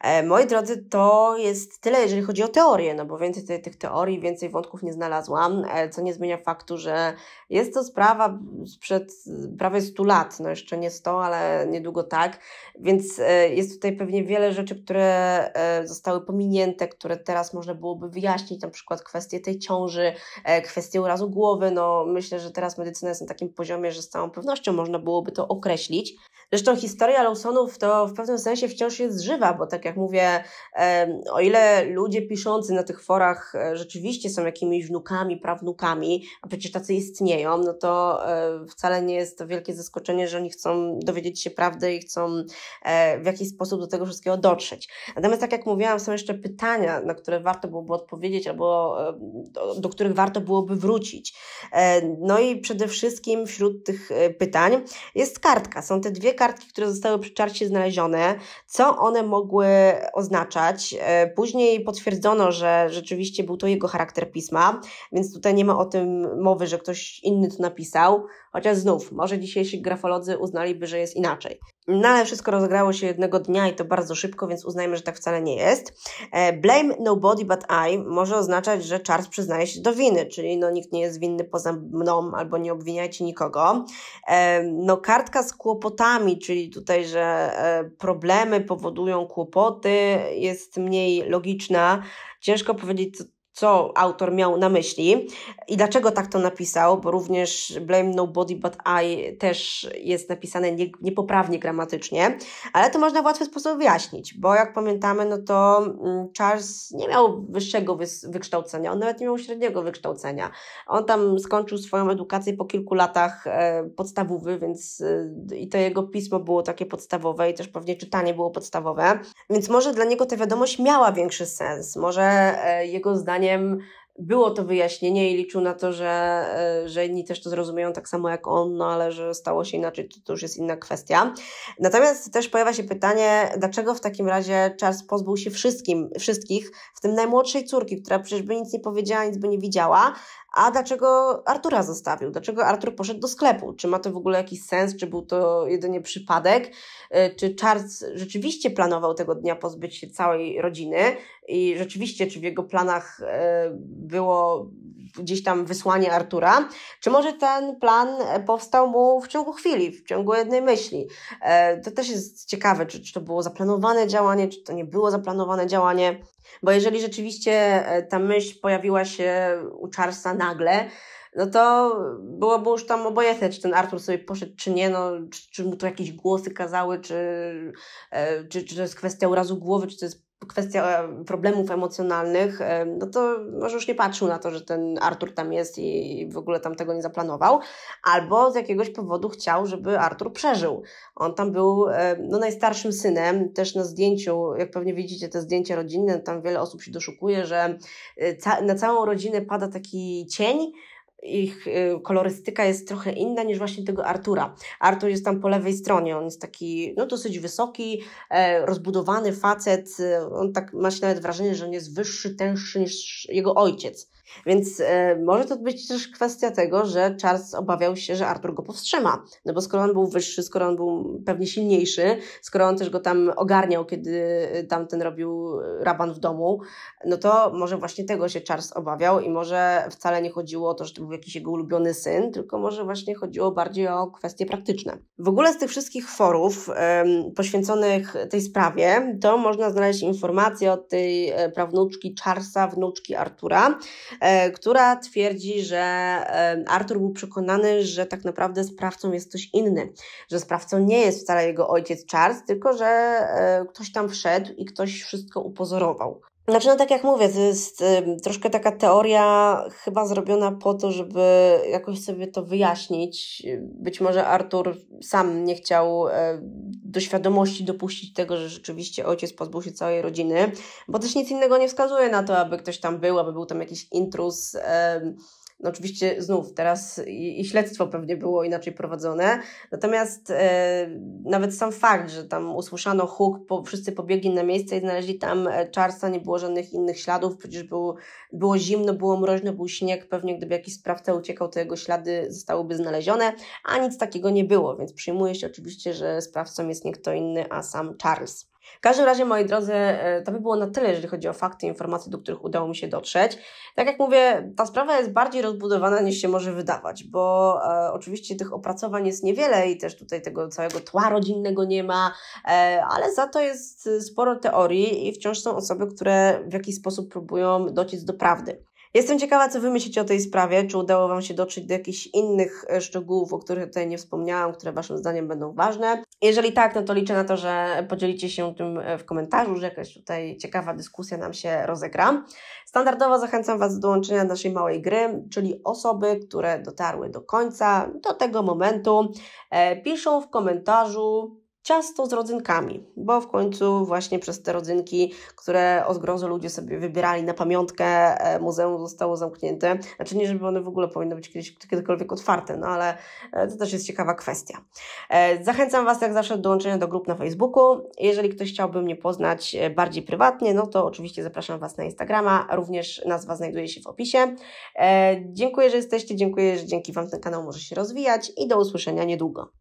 E, moi drodzy, to jest tyle, jeżeli chodzi o teorię, no bo więcej tych teorii, więcej wątków nie znalazłam, co nie zmienia faktu, że jest to sprawa sprzed prawie 100 lat, no jeszcze nie 100, ale niedługo tak, więc jest tutaj pewnie wiele rzeczy, które zostały pominięte, które teraz można byłoby wyjaśnić, na przykład kwestię tej ciąży, kwestię urazu głowy, no myślę, że teraz medycyna jest na takim poziomie, że z całą pewnością można byłoby to określić. Zresztą historia Lawsonów to w pewnym sensie wciąż jest żywa, bo tak jak mówię, o ile ludzie piszący na tych forach e, rzeczywiście są jakimiś wnukami, prawnukami, a przecież tacy istnieją, no to e, wcale nie jest to wielkie zaskoczenie, że oni chcą dowiedzieć się prawdy i chcą e, w jakiś sposób do tego wszystkiego dotrzeć. Natomiast tak jak mówiłam, są jeszcze pytania, na które warto byłoby odpowiedzieć albo do, do których warto byłoby wrócić. No i przede wszystkim wśród tych pytań jest kartka. Są te dwie kartki, które zostały przy czarcie znalezione, co one mogły oznaczać. E, później potwierdzono, że rzeczywiście był to jego charakter pisma, więc tutaj nie ma o tym mowy, że ktoś inny to napisał, chociaż znów, może dzisiejsi grafolodzy uznaliby, że jest inaczej. No ale wszystko rozegrało się jednego dnia i to bardzo szybko, więc uznajmy, że tak wcale nie jest. E, blame nobody but I może oznaczać, że Charles przyznaje się do winy, czyli no nikt nie jest winny poza mną albo nie obwiniajcie nikogo. E, no kartka z kłopotami, czyli tutaj, że e, problemy powodują kłopoty, jest mniej logiczna. Ciężko powiedzieć, co co autor miał na myśli i dlaczego tak to napisał, bo również Blame Nobody But I też jest napisane nie, niepoprawnie gramatycznie, ale to można w łatwy sposób wyjaśnić, bo jak pamiętamy, no to mm, Charles nie miał wyższego wykształcenia, on nawet nie miał średniego wykształcenia. On tam skończył swoją edukację po kilku latach e, podstawowy, więc e, i to jego pismo było takie podstawowe i też pewnie czytanie było podstawowe, więc może dla niego ta wiadomość miała większy sens, może e, jego zdanie zdaniem było to wyjaśnienie i liczył na to, że, e, że inni też to zrozumieją tak samo jak on, no ale że stało się inaczej, to, to już jest inna kwestia. Natomiast też pojawia się pytanie, dlaczego w takim razie Charles pozbył się wszystkim, wszystkich, w tym najmłodszej córki, która przecież by nic nie powiedziała, nic by nie widziała, a dlaczego Artura zostawił? Dlaczego Artur poszedł do sklepu? Czy ma to w ogóle jakiś sens? Czy był to jedynie przypadek? Y, czy Charles rzeczywiście planował tego dnia pozbyć się całej rodziny? I rzeczywiście, czy w jego planach y, było gdzieś tam wysłanie Artura, czy może ten plan e, powstał mu w ciągu chwili, w ciągu jednej myśli. E, to też jest ciekawe, czy, czy to było zaplanowane działanie, czy to nie było zaplanowane działanie, bo jeżeli rzeczywiście e, ta myśl pojawiła się u Charlesa nagle, no to byłoby już tam obojętne, czy ten Artur sobie poszedł, czy nie, no, czy, czy mu to jakieś głosy kazały, czy, czy, czy to jest kwestia urazu głowy, czy to jest kwestia e, problemów emocjonalnych, e, no to może już nie patrzył na to, że ten Artur tam jest i w ogóle tam tego nie zaplanował, albo z jakiegoś powodu chciał, żeby Artur przeżył. On tam był e, no, najstarszym synem, też na zdjęciu, jak pewnie widzicie te zdjęcie rodzinne, tam wiele osób się doszukuje, że ca na całą rodzinę pada taki cień, ich y, kolorystyka jest trochę inna niż właśnie tego Artura. Artur jest tam po lewej stronie, on jest taki no, dosyć wysoki, e, rozbudowany facet, y, on tak ma się nawet wrażenie, że on jest wyższy, tęższy niż jego ojciec. Więc e, może to być też kwestia tego, że Charles obawiał się, że Artur go powstrzyma. No bo skoro on był wyższy, skoro on był pewnie silniejszy, skoro on też go tam ogarniał, kiedy e, tamten robił e, raban w domu, no to może właśnie tego się Charles obawiał i może wcale nie chodziło o to, że to był jakiś jego ulubiony syn, tylko może właśnie chodziło bardziej o kwestie praktyczne. W ogóle z tych wszystkich forów poświęconych tej sprawie, to można znaleźć informacje od tej prawnuczki Charlesa, wnuczki Artura, E, która twierdzi, że e, Artur był przekonany, że tak naprawdę sprawcą jest ktoś inny, że sprawcą nie jest wcale jego ojciec Charles, tylko że e, ktoś tam wszedł i ktoś wszystko upozorował. Znaczy, no tak jak mówię, to jest y, troszkę taka teoria chyba zrobiona po to, żeby jakoś sobie to wyjaśnić. Być może Artur sam nie chciał y, do świadomości dopuścić tego, że rzeczywiście ojciec pozbył się całej rodziny, bo też nic innego nie wskazuje na to, aby ktoś tam był, aby był tam jakiś intruz. Y, no oczywiście znów teraz i, i śledztwo pewnie było inaczej prowadzone, natomiast e, nawet sam fakt, że tam usłyszano huk, po, wszyscy pobiegli na miejsce i znaleźli tam e, czarsa, nie było żadnych innych śladów, przecież był, było zimno, było mroźno, był śnieg, pewnie gdyby jakiś sprawca uciekał, to jego ślady zostałyby znalezione, a nic takiego nie było, więc przyjmuje się oczywiście, że sprawcą jest nie kto inny, a sam Charles. W każdym razie, moi drodzy, e, to by było na tyle, jeżeli chodzi o fakty, informacje, do których udało mi się dotrzeć. Tak jak mówię, ta sprawa jest bardziej rozbudowana niż się może wydawać, bo e, oczywiście tych opracowań jest niewiele i też tutaj tego całego tła rodzinnego nie ma, e, ale za to jest sporo teorii i wciąż są osoby, które w jakiś sposób próbują dociec do prawdy. Jestem ciekawa, co Wy myślicie o tej sprawie. Czy udało Wam się dotrzeć do jakichś innych e, szczegółów, o których tutaj nie wspomniałam, które Waszym zdaniem będą ważne? Jeżeli tak, no to liczę na to, że podzielicie się tym e, w komentarzu, że jakaś tutaj ciekawa dyskusja nam się rozegra. Standardowo zachęcam Was do dołączenia do naszej małej gry, czyli osoby, które dotarły do końca, do tego momentu, e, piszą w komentarzu, ciasto z rodzynkami, bo w końcu właśnie przez te rodzynki, które od grozu ludzie sobie wybierali na pamiątkę, e, muzeum zostało zamknięte. Znaczy nie, żeby one w ogóle powinny być kiedyś, kiedykolwiek otwarte, no ale e, to też jest ciekawa kwestia. E, zachęcam Was jak zawsze do dołączenia do grup na Facebooku. Jeżeli ktoś chciałby mnie poznać bardziej prywatnie, no to oczywiście zapraszam Was na Instagrama, również nazwa znajduje się w opisie. Dziękuję, że jesteście, dziękuję, że dzięki Wam ten kanał może się rozwijać i do usłyszenia niedługo.